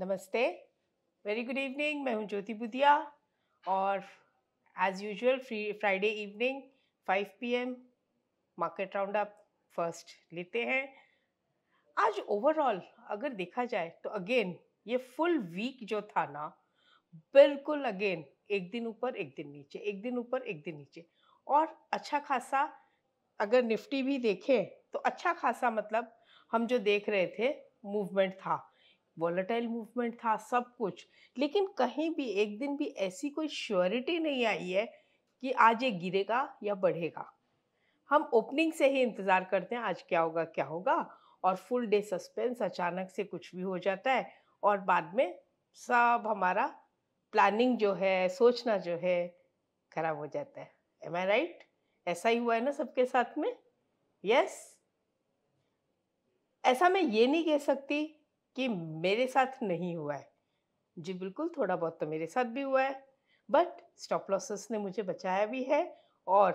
नमस्ते very good evening मैं हूं ज्योति बुदिया और as usual free Friday evening 5 PM market round up first लेते हैं आज ओवरऑल अगर देखा जाए तो अगेन ये फुल वीक जो था ना बिल्कुल अगेन एक दिन ऊपर एक दिन नीचे एक दिन ऊपर एक दिन नीचे और अच्छा खासा अगर निफ्टी भी देखें तो अच्छा खासा मतलब हम जो देख रहे थे मूवमेंट था वॉलेटाइल मूवमेंट था सब कुछ लेकिन कहीं भी एक दिन भी ऐसी कोई श्योरिटी नहीं आई है कि आज ये गिरेगा या बढ़ेगा हम ओपनिंग से ही इंतज़ार करते हैं आज क्या होगा क्या होगा और फुल डे सस्पेंस अचानक से कुछ भी हो जाता है और बाद में सब हमारा प्लानिंग जो है सोचना जो है खराब हो जाता है एम आई राइट ऐसा ही हुआ है ना सबके साथ में यस yes? ऐसा मैं ये नहीं कह सकती कि मेरे साथ नहीं हुआ है जी बिल्कुल थोड़ा बहुत तो मेरे साथ भी हुआ है बट स्टॉप लॉसेस ने मुझे बचाया भी है और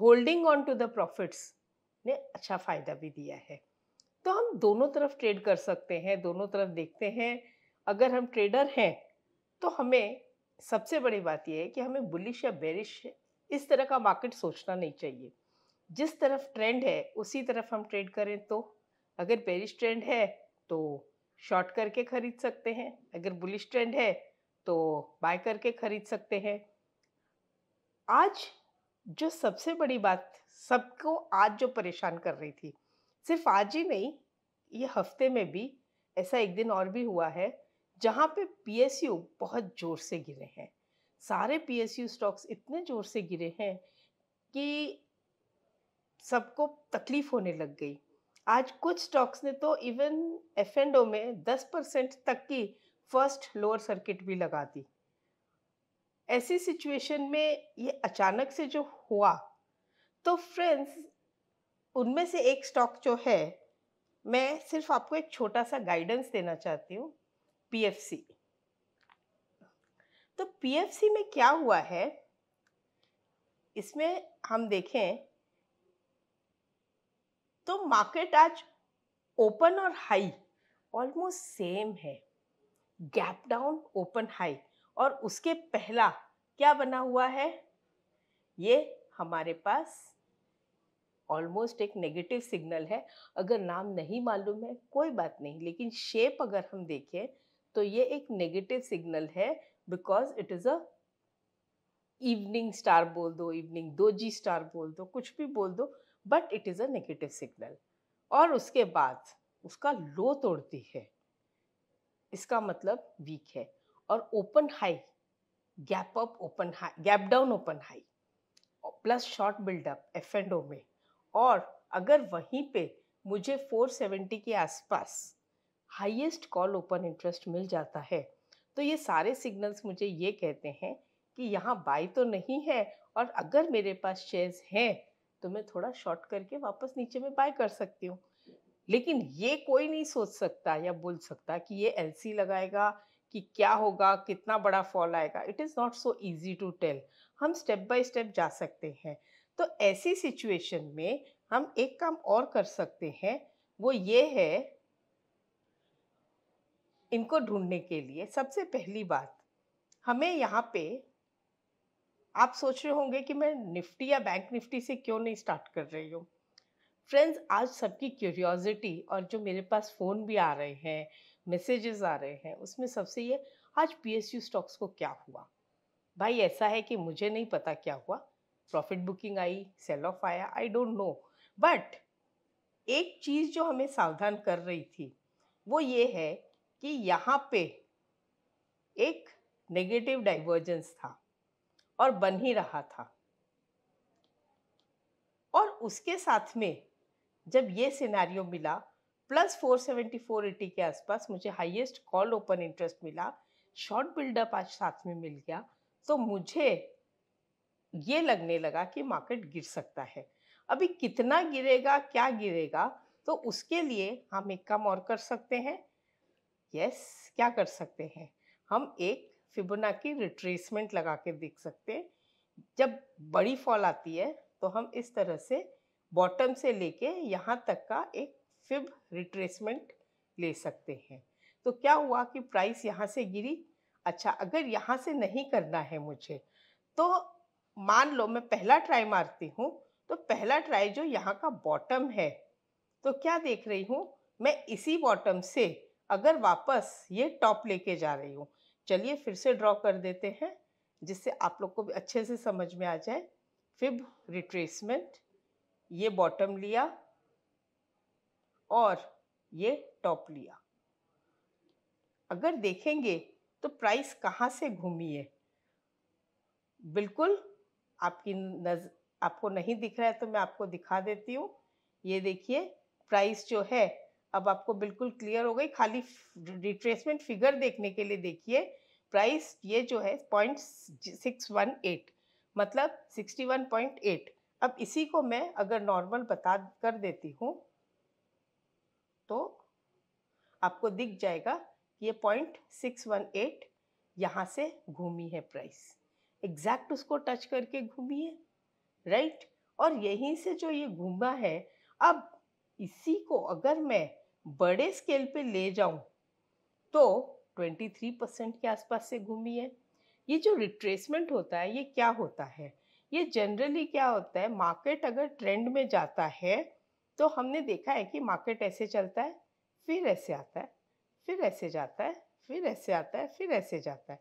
holding on to the profits ने अच्छा फ़ायदा भी दिया है तो हम दोनों तरफ ट्रेड कर सकते हैं दोनों तरफ देखते हैं अगर हम ट्रेडर हैं तो हमें सबसे बड़ी बात यह है कि हमें बुलिश या बेरिश इस तरह का मार्केट सोचना नहीं चाहिए जिस तरफ ट्रेंड है उसी तरफ हम ट्रेड करें तो अगर बेरिश ट्रेंड है तो शॉर्ट करके खरीद सकते हैं अगर बुलिश ट्रेंड है तो बाय करके खरीद सकते हैं आज जो सबसे बड़ी बात सबको आज जो परेशान कर रही थी सिर्फ आज ही नहीं ये हफ्ते में भी ऐसा एक दिन और भी हुआ है जहाँ पे पीएसयू बहुत ज़ोर से गिरे हैं सारे यू स्टॉक्स इतने ज़ोर से गिरे हैं कि सबको तकलीफ़ होने लग गई आज कुछ स्टॉक्स ने तो इवन एफ में 10 परसेंट तक की फर्स्ट लोअर सर्किट भी लगा दी ऐसी सिचुएशन में ये अचानक से जो हुआ तो फ्रेंड्स उनमें से एक स्टॉक जो है मैं सिर्फ आपको एक छोटा सा गाइडेंस देना चाहती हूँ पी तो पी में क्या हुआ है इसमें हम देखें तो मार्केट आज ओपन और हाई ऑलमोस्ट सेम है गैप डाउन ओपन हाई और उसके पहला क्या बना हुआ है ये हमारे पास ऑलमोस्ट एक नेगेटिव सिग्नल है अगर नाम नहीं मालूम है कोई बात नहीं लेकिन शेप अगर हम देखें तो ये एक नेगेटिव सिग्नल है because it is a evening star बोल दो इवनिंग दो जी स्टार बोल दो कुछ भी बोल दो but it is a negative signal और उसके बाद उसका लो तोड़ती है इसका मतलब वीक है और open high gap up open high gap down open high plus short buildup F and O में और अगर वहीं पे मुझे 470 के आसपास हाईएस्ट कॉल ओपन इंटरेस्ट मिल जाता है तो ये सारे सिग्नल्स मुझे ये कहते हैं कि यहाँ बाई तो नहीं है और अगर मेरे पास शेयर्स हैं तो मैं थोड़ा शॉर्ट करके वापस नीचे में बाय कर सकती हूँ लेकिन ये कोई नहीं सोच सकता या बोल सकता कि ये एल लगाएगा कि क्या होगा कितना बड़ा फॉल आएगा it is not so easy to tell हम स्टेप बाय स्टेप जा सकते हैं तो ऐसी सिचुएशन में हम एक काम और कर सकते हैं वो ये है इनको ढूंढने के लिए सबसे पहली बात हमें यहाँ पे आप सोच रहे होंगे कि मैं निफ्टी या बैंक निफ्टी से क्यों नहीं स्टार्ट कर रही हूँ फ्रेंड्स आज सबकी क्यूरियोसिटी और जो मेरे पास फ़ोन भी आ रहे हैं मैसेजेस आ रहे हैं उसमें सबसे ये आज पीएसयू स्टॉक्स को क्या हुआ भाई ऐसा है कि मुझे नहीं पता क्या हुआ प्रॉफिट बुकिंग आई सेल ऑफ आया आई डोंट नो बट एक चीज़ जो हमें सावधान कर रही थी वो ये है कि यहाँ पे एक नेगेटिव डाइवर्जेंस था और बन ही रहा था और उसके साथ में जब ये सिनेरियो मिला plus four seventy four eighty के आसपास मुझे हाईएस्ट कॉल ओपन इंटरेस्ट मिला शॉर्ट बिल्डअप आज साथ में मिल गया तो मुझे ये लगने लगा कि मार्केट गिर सकता है अभी कितना गिरेगा क्या गिरेगा तो उसके लिए हम एक काम और कर सकते हैं यस yes, क्या कर सकते हैं हम एक की रिट्रेसमेंट लगा के देख सकते हैं जब बड़ी फॉल आती है तो हम इस तरह से बॉटम से लेके यहाँ तक का एक फिब रिट्रेसमेंट ले सकते हैं तो क्या हुआ कि प्राइस यहाँ से गिरी अच्छा अगर यहाँ से नहीं करना है मुझे तो मान लो मैं पहला ट्राई मारती हूँ तो पहला ट्राई जो यहाँ का बॉटम है तो क्या देख रही हूँ मैं इसी बॉटम से अगर वापस ये टॉप लेके जा रही हूँ चलिए फिर से ड्रॉ कर देते हैं जिससे आप लोग को भी अच्छे से समझ में आ जाए फिब रिट्रेसमेंट ये बॉटम लिया और ये टॉप लिया अगर देखेंगे तो प्राइस कहाँ से घूमी है बिल्कुल आपकी नज आपको नहीं दिख रहा है तो मैं आपको दिखा देती हूँ ये देखिए प्राइस जो है अब आपको बिल्कुल क्लियर हो गई खाली रिट्रेसमेंट फिगर देखने के लिए देखिए प्राइस ये जो है पॉइंट सिक्स वन एट मतलब सिक्सटी वन पॉइंट एट अब इसी को मैं अगर नॉर्मल बता कर देती हूँ तो आपको दिख जाएगा ये पॉइंट सिक्स वन एट यहाँ से घूमी है प्राइस एग्जैक्ट उसको टच करके घूमी है राइट और यहीं से जो ये घूमा है अब इसी को अगर मैं बड़े स्केल पे ले जाऊं तो 23 परसेंट के आसपास से घूमी है ये जो रिट्रेसमेंट होता है ये क्या होता है ये जनरली क्या होता है मार्केट अगर ट्रेंड में जाता है तो हमने देखा है कि मार्केट ऐसे चलता है फिर ऐसे आता है फिर ऐसे जाता है फिर ऐसे आता है फिर ऐसे जाता है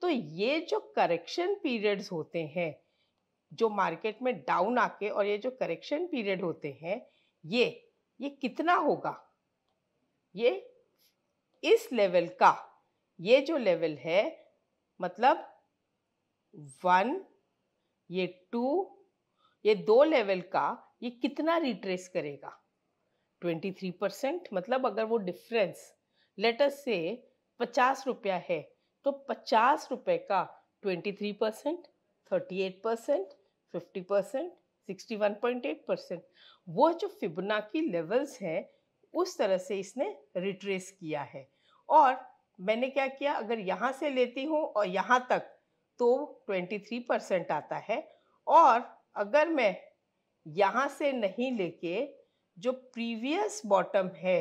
तो ये जो करेक्शन पीरियड्स होते हैं जो मार्केट में डाउन आके और ये जो करेक्शन पीरियड होते हैं ये ये कितना होगा ये इस लेवल का ये जो लेवल है मतलब वन ये टू ये दो लेवल का ये कितना रिट्रेस करेगा ट्वेंटी थ्री परसेंट मतलब अगर वो डिफरेंस लेटर से पचास रुपया है तो पचास रुपये का twenty three percent thirty eight percent fifty percent sixty one point eight percent वो जो फिबना की लेवल्स हैं उस तरह से इसने रिट्रेस किया है और मैंने क्या किया अगर यहाँ से लेती हूँ और यहाँ तक तो 23 परसेंट आता है और अगर मैं यहाँ से नहीं लेके जो प्रीवियस बॉटम है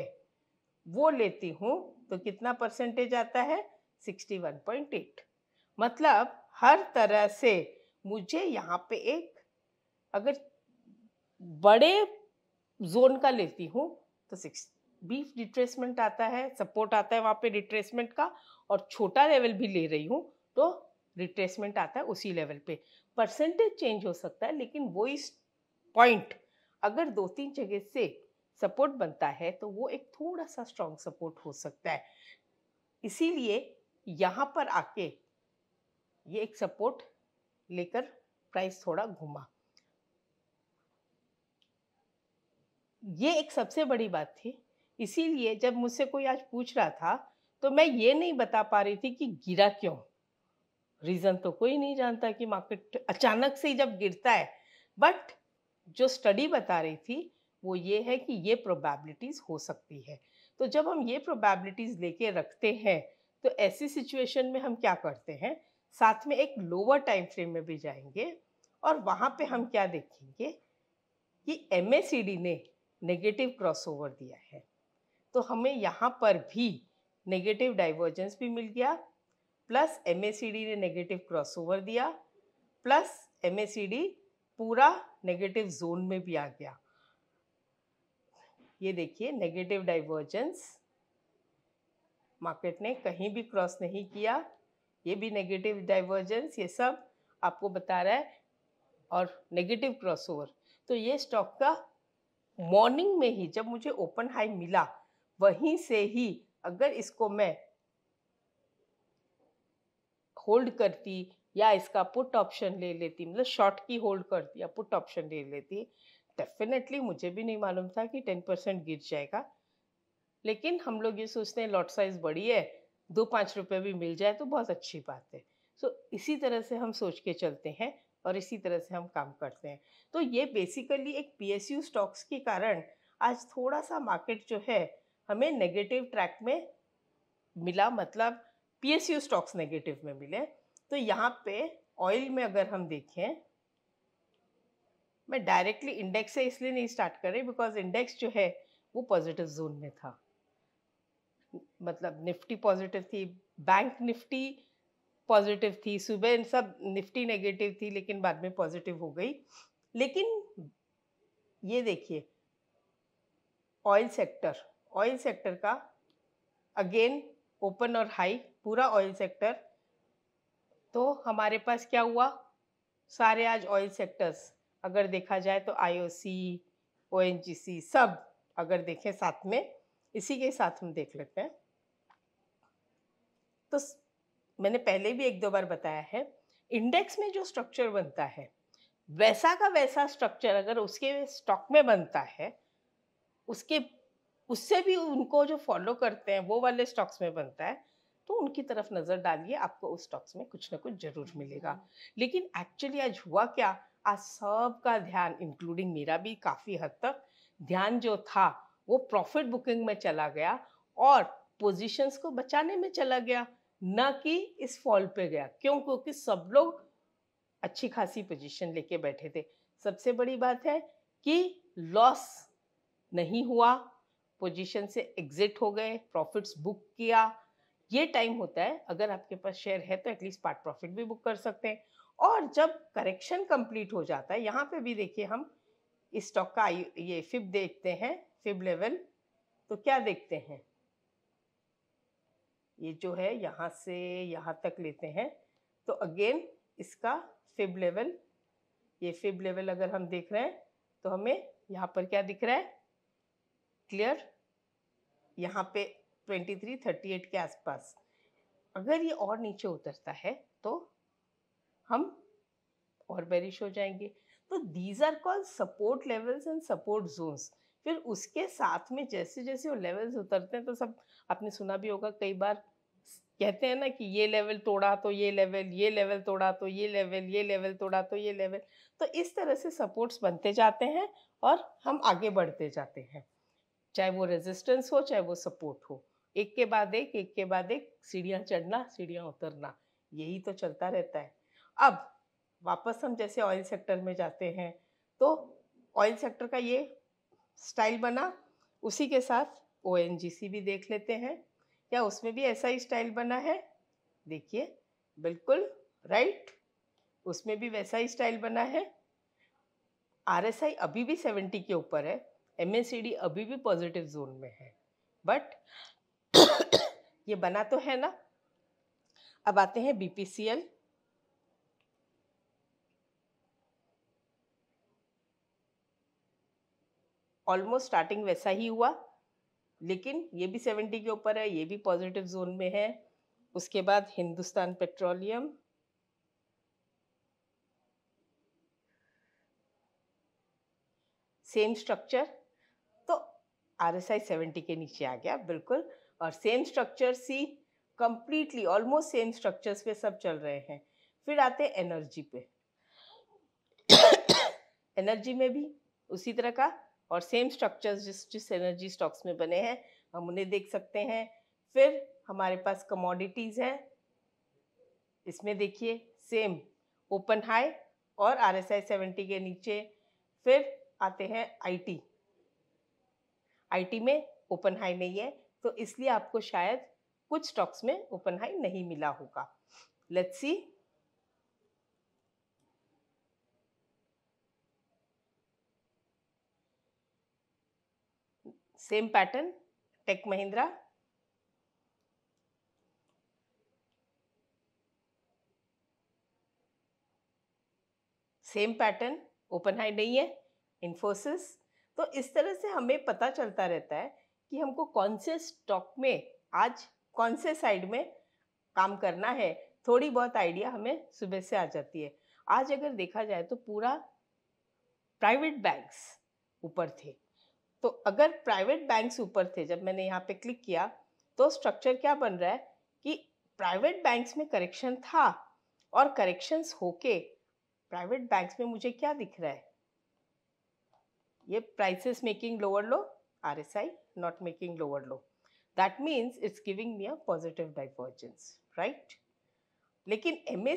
वो लेती हूँ तो कितना परसेंटेज आता है 61.8 मतलब हर तरह से मुझे यहाँ पे एक अगर बड़े जोन का लेती हूँ तो सिक्स बीफ डिट्रेसमेंट आता है सपोर्ट आता है वहाँ पे रिट्रेसमेंट का और छोटा लेवल भी ले रही हूँ तो रिट्रेसमेंट आता है उसी लेवल पे परसेंटेज चेंज हो सकता है लेकिन वो इस पॉइंट अगर दो तीन जगह से सपोर्ट बनता है तो वो एक थोड़ा सा स्ट्रॉन्ग सपोर्ट हो सकता है इसीलिए यहाँ पर आके ये एक सपोर्ट लेकर प्राइस थोड़ा घुमा ये एक सबसे बड़ी बात थी इसीलिए जब मुझसे कोई आज पूछ रहा था तो मैं ये नहीं बता पा रही थी कि गिरा क्यों रीज़न तो कोई नहीं जानता कि मार्केट अचानक से ही जब गिरता है बट जो स्टडी बता रही थी वो ये है कि ये प्रोबेबिलिटीज़ हो सकती है तो जब हम ये प्रोबेबिलिटीज़ लेके रखते हैं तो ऐसी सिचुएशन में हम क्या करते हैं साथ में एक लोअर टाइम फ्रेम में भी जाएंगे और वहाँ पे हम क्या देखेंगे कि एम ने नेगेटिव क्रॉसओवर दिया है तो हमें यहाँ पर भी नेगेटिव डाइवर्जेंस भी मिल गया प्लस एम ने नेगेटिव क्रॉसओवर दिया प्लस एम पूरा नेगेटिव जोन में भी आ गया ये देखिए नेगेटिव डाइवर्जेंस मार्केट ने कहीं भी क्रॉस नहीं किया ये भी नेगेटिव डाइवर्जेंस ये सब आपको बता रहा है और नेगेटिव क्रॉसओवर तो ये स्टॉक का मॉर्निंग में ही जब मुझे ओपन हाई मिला वहीं से ही अगर इसको मैं होल्ड करती या इसका पुट ऑप्शन ले लेती मतलब शॉर्ट की होल्ड करती या पुट ऑप्शन ले लेती डेफिनेटली मुझे भी नहीं मालूम था कि टेन परसेंट गिर जाएगा लेकिन हम लोग ये सोचते हैं लॉट साइज़ बड़ी है दो पाँच रुपये भी मिल जाए तो बहुत अच्छी बात है सो so, इसी तरह से हम सोच के चलते हैं और इसी तरह से हम काम करते हैं तो ये बेसिकली एक पीएसयू स्टॉक्स के कारण आज थोड़ा सा मार्केट जो है हमें नेगेटिव ट्रैक में मिला मतलब यू स्टॉक्स नेगेटिव में मिले तो यहाँ पे ऑयल में अगर हम देखें मैं डायरेक्टली इंडेक्स से इसलिए नहीं स्टार्ट कर रही बिकॉज इंडेक्स जो है वो पॉजिटिव जोन में था मतलब निफ्टी पॉजिटिव थी बैंक निफ्टी पॉजिटिव थी सुबह इन सब निफ्टी नेगेटिव थी लेकिन बाद में पॉजिटिव हो गई लेकिन ये देखिए ऑयल सेक्टर ऑयल सेक्टर का अगेन ओपन और हाई पूरा ऑयल सेक्टर तो हमारे पास क्या हुआ सारे आज ऑयल सेक्टर्स अगर देखा जाए तो आईओसी ओएनजीसी सब अगर देखें साथ में इसी के साथ हम देख लेते हैं तो मैंने पहले भी एक दो बार बताया है इंडेक्स में जो स्ट्रक्चर बनता है वैसा का वैसा स्ट्रक्चर अगर उसके स्टॉक में बनता है उसके उससे भी उनको जो फॉलो करते हैं वो वाले स्टॉक्स में बनता है तो उनकी तरफ नज़र डालिए आपको उस स्टॉक्स में कुछ ना कुछ जरूर मिलेगा हम्म। लेकिन एक्चुअली आज हुआ क्या आज सबका ध्यान इंक्लूडिंग मेरा भी काफ़ी हद तक ध्यान जो था वो प्रॉफिट बुकिंग में चला गया और पोजीशंस को बचाने में चला गया ना कि इस फॉल पे गया क्यों क्योंकि सब लोग अच्छी खासी पोजीशन लेके बैठे थे सबसे बड़ी बात है कि लॉस नहीं हुआ पोजीशन से एग्जिट हो गए प्रॉफिट्स बुक किया ये टाइम होता है अगर आपके पास शेयर है तो एटलीस्ट पार्ट प्रॉफिट भी बुक कर सकते हैं और जब करेक्शन कंप्लीट हो जाता है यहाँ पे भी देखिए हम इस स्टॉक का ये फिब देखते हैं फिब लेवल तो क्या देखते हैं ये जो है यहाँ से यहाँ तक लेते हैं तो अगेन इसका फिब लेवल ये फिब लेवल अगर हम देख रहे हैं तो हमें यहाँ पर क्या दिख रहा है क्लियर यहाँ पे 23, 38 के आसपास अगर ये और नीचे उतरता है तो हम और बेरिश हो जाएंगे तो these are called support levels and support zones फिर उसके साथ में जैसे जैसे वो लेवल्स उतरते हैं तो सब आपने सुना भी होगा कई बार कहते हैं ना कि ये लेवल तोड़ा तो ये लेवल ये लेवल तोड़ा तो ये लेवल ये लेवल तोड़ा तो ये लेवल तो इस तरह से सपोर्ट्स बनते जाते हैं और हम आगे बढ़ते जाते हैं चाहे वो रेजिस्टेंस हो चाहे वो सपोर्ट हो एक के बाद एक एक के बाद एक सीढ़ियाँ चढ़ना सीढ़ियाँ उतरना यही तो चलता रहता है अब वापस हम जैसे ऑयल सेक्टर में जाते हैं तो ऑयल सेक्टर का ये स्टाइल बना उसी के साथ ओ भी देख लेते हैं क्या उसमें भी ऐसा ही स्टाइल बना है देखिए बिल्कुल राइट उसमें भी वैसा ही स्टाइल बना है आर अभी भी सेवेंटी के ऊपर है एम अभी भी पॉजिटिव जोन में है बट ये बना तो है ना अब आते हैं बी ऑलमोस्ट स्टार्टिंग वैसा ही हुआ लेकिन ये भी सेवेंटी के ऊपर है ये भी पॉजिटिव जोन में है उसके बाद हिंदुस्तान पेट्रोलियम सेम स्ट्रक्चर तो आर एस आई सेवेंटी के नीचे आ गया बिल्कुल और सेम स्ट्रक्चर सी कंप्लीटली ऑलमोस्ट सेम स्ट्रक्चर्स पे सब चल रहे हैं फिर आते हैं एनर्जी पे एनर्जी में भी उसी तरह का और सेम स्ट्रक्चर्स जिस जिस एनर्जी स्टॉक्स में बने हैं हम उन्हें देख सकते हैं फिर हमारे पास कमोडिटीज़ हैं इसमें देखिए सेम ओपन हाई और आर एस आई सेवेंटी के नीचे फिर आते हैं आईटी आईटी में ओपन हाई नहीं है तो इसलिए आपको शायद कुछ स्टॉक्स में ओपन हाई नहीं मिला होगा let's see same pattern Tech Mahindra same pattern open high नहीं है इन्फोसिस तो इस तरह से हमें पता चलता रहता है कि हमको कौन से स्टॉक में आज कौन से साइड में काम करना है थोड़ी बहुत आइडिया हमें सुबह से आ जाती है आज अगर देखा जाए तो पूरा प्राइवेट बैंक्स ऊपर थे तो अगर प्राइवेट बैंक्स ऊपर थे जब मैंने यहाँ पे क्लिक किया तो स्ट्रक्चर क्या बन रहा है कि प्राइवेट बैंक्स में करेक्शन था और करेक्शंस होके प्राइवेट बैंक्स में मुझे क्या दिख रहा है ये prices making lower low R S I not making lower low that means it's giving me a positive divergence right लेकिन एम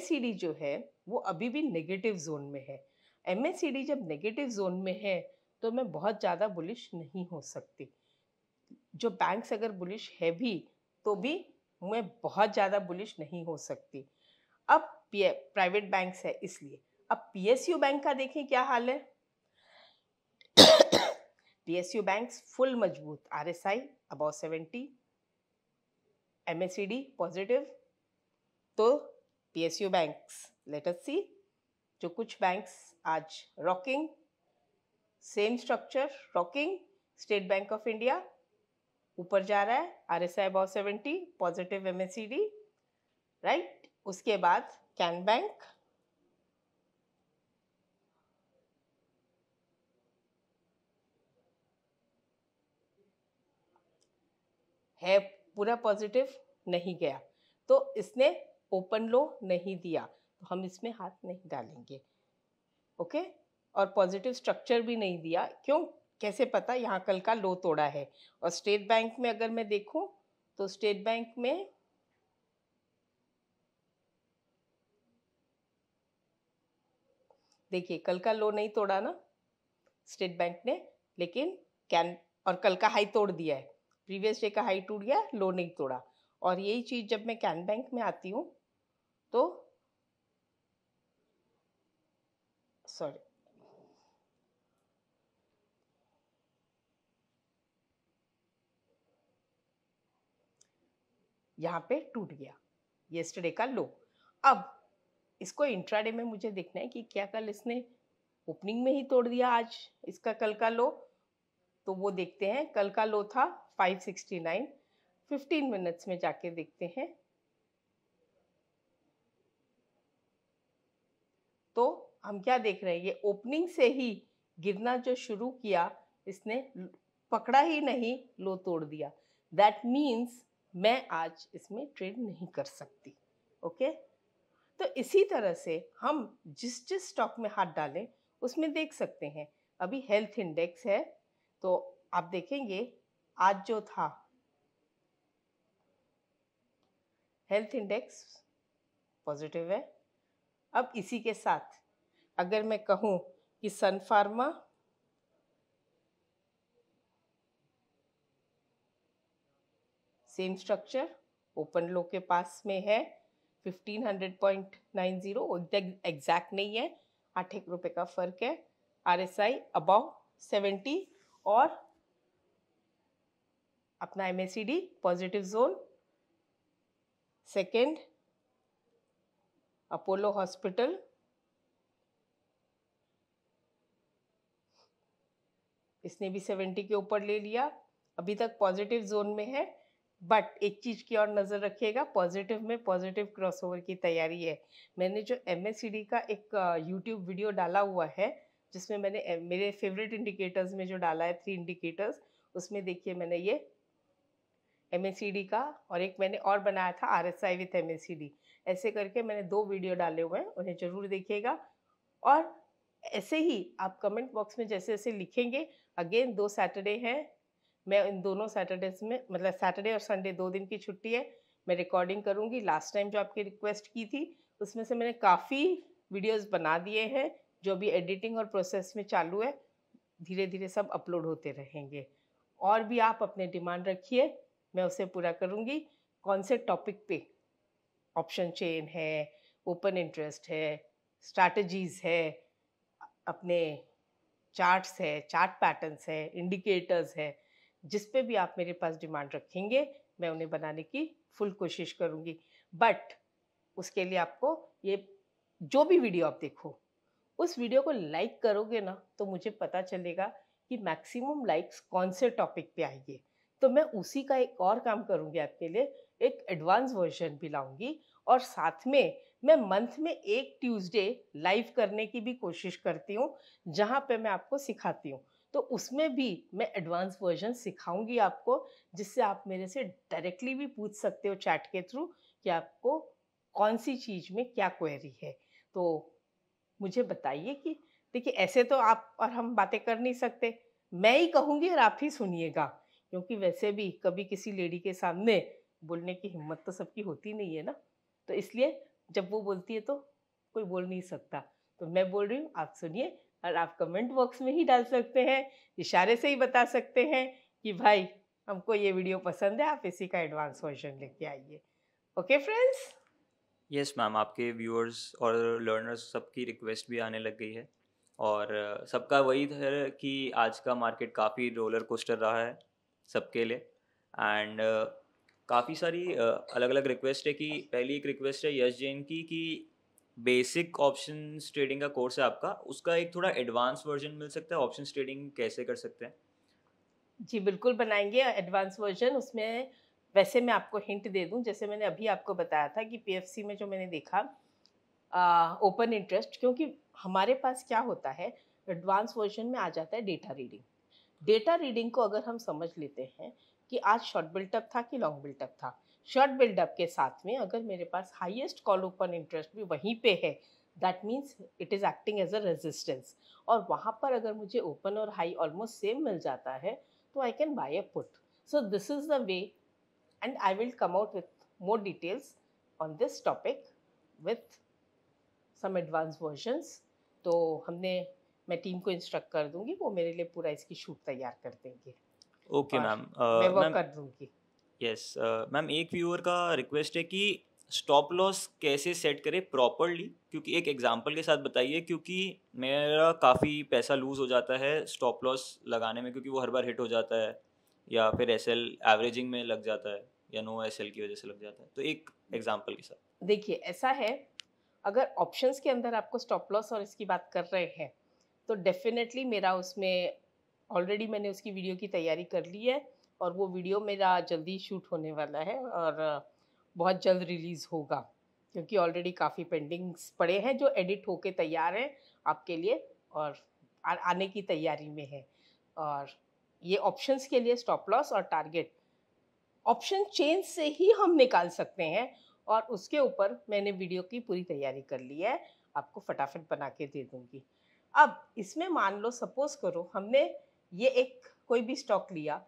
जो है वो अभी भी नेगेटिव जोन में है एम जब नेगेटिव जोन में है तो मैं बहुत ज़्यादा बुलिश नहीं हो सकती जो बैंक्स अगर बुलिश है भी तो भी मैं बहुत ज़्यादा बुलिश नहीं हो सकती अब प्राइवेट बैंक्स है इसलिए अब पीएसयू बैंक का देखें क्या हाल है पीएसयू बैंक्स फुल मजबूत RSI about seventy MSCD positive तो PSU banks let us see जो कुछ बैंक्स आज rocking same structure rocking State Bank of India ऊपर जा रहा है R S I about seventy positive M S C D right उसके बाद कैन बैंक है पूरा पॉजिटिव नहीं गया तो इसने ओपन लो नहीं दिया तो हम इसमें हाथ नहीं डालेंगे ओके okay? और पॉजिटिव स्ट्रक्चर भी नहीं दिया क्यों कैसे पता यहाँ कल का लो तोड़ा है और स्टेट बैंक में अगर मैं देखूँ तो स्टेट बैंक में देखिए कल का लो नहीं तोड़ा ना स्टेट बैंक ने लेकिन कैन और कल का हाई तोड़ दिया है प्रीवियस डे का हाई टूट गया लो नहीं तोड़ा और यही चीज़ जब मैं कैन बैंक में आती हूँ तो सॉरी यहाँ पे टूट गया येस्टरडे का लो अब इसको इंट्राडे में मुझे देखना है कि क्या कल इसने ओपनिंग में ही तोड़ दिया आज इसका कल का लो तो वो देखते हैं कल का लो था 569 15 मिनट्स में जाके देखते हैं तो हम क्या देख रहे हैं ये ओपनिंग से ही गिरना जो शुरू किया इसने पकड़ा ही नहीं लो तोड़ दिया दैट मीन्स मैं आज इसमें ट्रेड नहीं कर सकती ओके तो इसी तरह से हम जिस जिस स्टॉक में हाथ डालें उसमें देख सकते हैं अभी हेल्थ इंडेक्स है तो आप देखेंगे आज जो था हेल्थ इंडेक्स पॉजिटिव है अब इसी के साथ अगर मैं कहूँ कि Sun Pharma same structure open low के पास में है fifteen hundred point nine zero exact नहीं है आठ एक रुपये का फ़र्क है R S I about seventy और अपना M S D positive zone second Apollo Hospital इसने भी सेवेंटी के ऊपर ले लिया अभी तक पॉजिटिव जोन में है बट एक चीज़ की और नज़र रखिएगा पॉजिटिव में पॉजिटिव क्रॉसओवर की तैयारी है मैंने जो एम का एक यूट्यूब वीडियो डाला हुआ है जिसमें मैंने मेरे फेवरेट इंडिकेटर्स में जो डाला है थ्री इंडिकेटर्स उसमें देखिए मैंने ये एम का और एक मैंने और बनाया था R S I with M ऐसे करके मैंने दो वीडियो डाले हुए हैं उन्हें ज़रूर देखिएगा और ऐसे ही आप कमेंट बॉक्स में जैसे जैसे लिखेंगे अगेन दो सैटरडे हैं मैं इन दोनों सैटरडेज में मतलब सैटरडे और संडे दो दिन की छुट्टी है मैं रिकॉर्डिंग करूँगी लास्ट टाइम जो आपकी रिक्वेस्ट की थी उसमें से मैंने काफ़ी वीडियोस बना दिए हैं जो भी एडिटिंग और प्रोसेस में चालू है धीरे धीरे सब अपलोड होते रहेंगे और भी आप अपने डिमांड रखिए मैं उसे पूरा करूँगी कौन से टॉपिक पे ऑप्शन चेन है ओपन इंटरेस्ट है स्ट्रैटेजीज़ है अपने चार्ट्स है चार्ट पैटर्न्स है इंडिकेटर्स है जिस पे भी आप मेरे पास डिमांड रखेंगे मैं उन्हें बनाने की फुल कोशिश करूँगी बट उसके लिए आपको ये जो भी वीडियो आप देखो उस वीडियो को लाइक करोगे ना तो मुझे पता चलेगा कि मैक्सिमम लाइक्स कौन से टॉपिक पे आएंगे तो मैं उसी का एक और काम करूँगी आपके लिए एक एडवांस वर्जन भी लाऊंगी और साथ में मैं मंथ में एक ट्यूसडे लाइव करने की भी कोशिश करती हूँ जहाँ पे मैं आपको सिखाती हूँ तो उसमें भी मैं एडवांस वर्जन सिखाऊंगी आपको जिससे आप मेरे से डायरेक्टली भी पूछ सकते हो चैट के थ्रू कि आपको कौन सी चीज़ में क्या क्वेरी है तो मुझे बताइए कि देखिए ऐसे तो आप और हम बातें कर नहीं सकते मैं ही कहूँगी और आप ही सुनिएगा क्योंकि वैसे भी कभी किसी लेडी के सामने बोलने की हिम्मत तो सबकी होती नहीं है ना तो इसलिए जब वो बोलती है तो कोई बोल नहीं सकता तो मैं बोल रही हूँ आप सुनिए और आप कमेंट बॉक्स में ही डाल सकते हैं इशारे से ही बता सकते हैं कि भाई हमको ये वीडियो पसंद है आप इसी का एडवांस वर्जन लेके आइए ओके फ्रेंड्स यस मैम आपके व्यूअर्स और लर्नर्स सबकी रिक्वेस्ट भी आने लग गई है और सबका वही है कि आज का मार्केट काफ़ी रोलर कोस्टर रहा है सबके लिए एंड काफ़ी सारी अलग अलग रिक्वेस्ट है कि पहली एक रिक्वेस्ट है यश जैन की कि बेसिक ऑप्शन ट्रेडिंग का कोर्स है आपका उसका एक थोड़ा एडवांस वर्जन मिल सकता है ऑप्शन ट्रेडिंग कैसे कर सकते हैं जी बिल्कुल बनाएंगे एडवांस वर्जन उसमें वैसे मैं आपको हिंट दे दूं जैसे मैंने अभी आपको बताया था कि पीएफसी में जो मैंने देखा ओपन इंटरेस्ट क्योंकि हमारे पास क्या होता है एडवांस वर्जन में आ जाता है डेटा रीडिंग डेटा रीडिंग को अगर हम समझ लेते हैं कि आज शॉर्ट बिल्टअप था कि लॉन्ग बिल्टअप था शॉर्ट बिल्डअप के साथ में अगर मेरे पास हाईएस्ट कॉल ओपन इंटरेस्ट भी वहीं पे है that means it is acting as a resistance और वहाँ पर अगर मुझे ओपन और हाई ऑलमोस्ट सेम मिल जाता है तो I can buy a put so this is the way and I will come out with more details on this topic with some advance versions तो हमने मैं टीम को इंस्ट्रक्ट कर दूंगी वो मेरे लिए पूरा इसकी शूट तैयार कर देंगे ओके मैम uh, मैं वर्क कर दूंगी यस मैम uh, एक व्यूअर का रिक्वेस्ट है कि स्टॉप लॉस कैसे सेट करें प्रॉपरली क्योंकि एक एग्जांपल के साथ बताइए क्योंकि मेरा काफ़ी पैसा लूज हो जाता है स्टॉप लॉस लगाने में क्योंकि वो हर बार हिट हो जाता है या फिर एस एवरेजिंग में लग जाता है या नो एस की वजह से लग जाता है तो एक एग्जाम्पल के साथ देखिए ऐसा है अगर ऑप्शंस के अंदर आपको स्टॉप लॉस और इसकी बात कर रहे हैं तो डेफिनेटली मेरा उसमें ऑलरेडी मैंने उसकी वीडियो की तैयारी कर ली है और वो वीडियो मेरा जल्दी शूट होने वाला है और बहुत जल्द रिलीज़ होगा क्योंकि ऑलरेडी काफ़ी पेंडिंग्स पड़े हैं जो एडिट होके तैयार हैं आपके लिए और आने की तैयारी में है और ये ऑप्शंस के लिए स्टॉप लॉस और टारगेट ऑप्शन चेंज से ही हम निकाल सकते हैं और उसके ऊपर मैंने वीडियो की पूरी तैयारी कर ली है आपको फटाफट बना के दे दूँगी अब इसमें मान लो सपोज़ करो हमने ये एक कोई भी स्टॉक लिया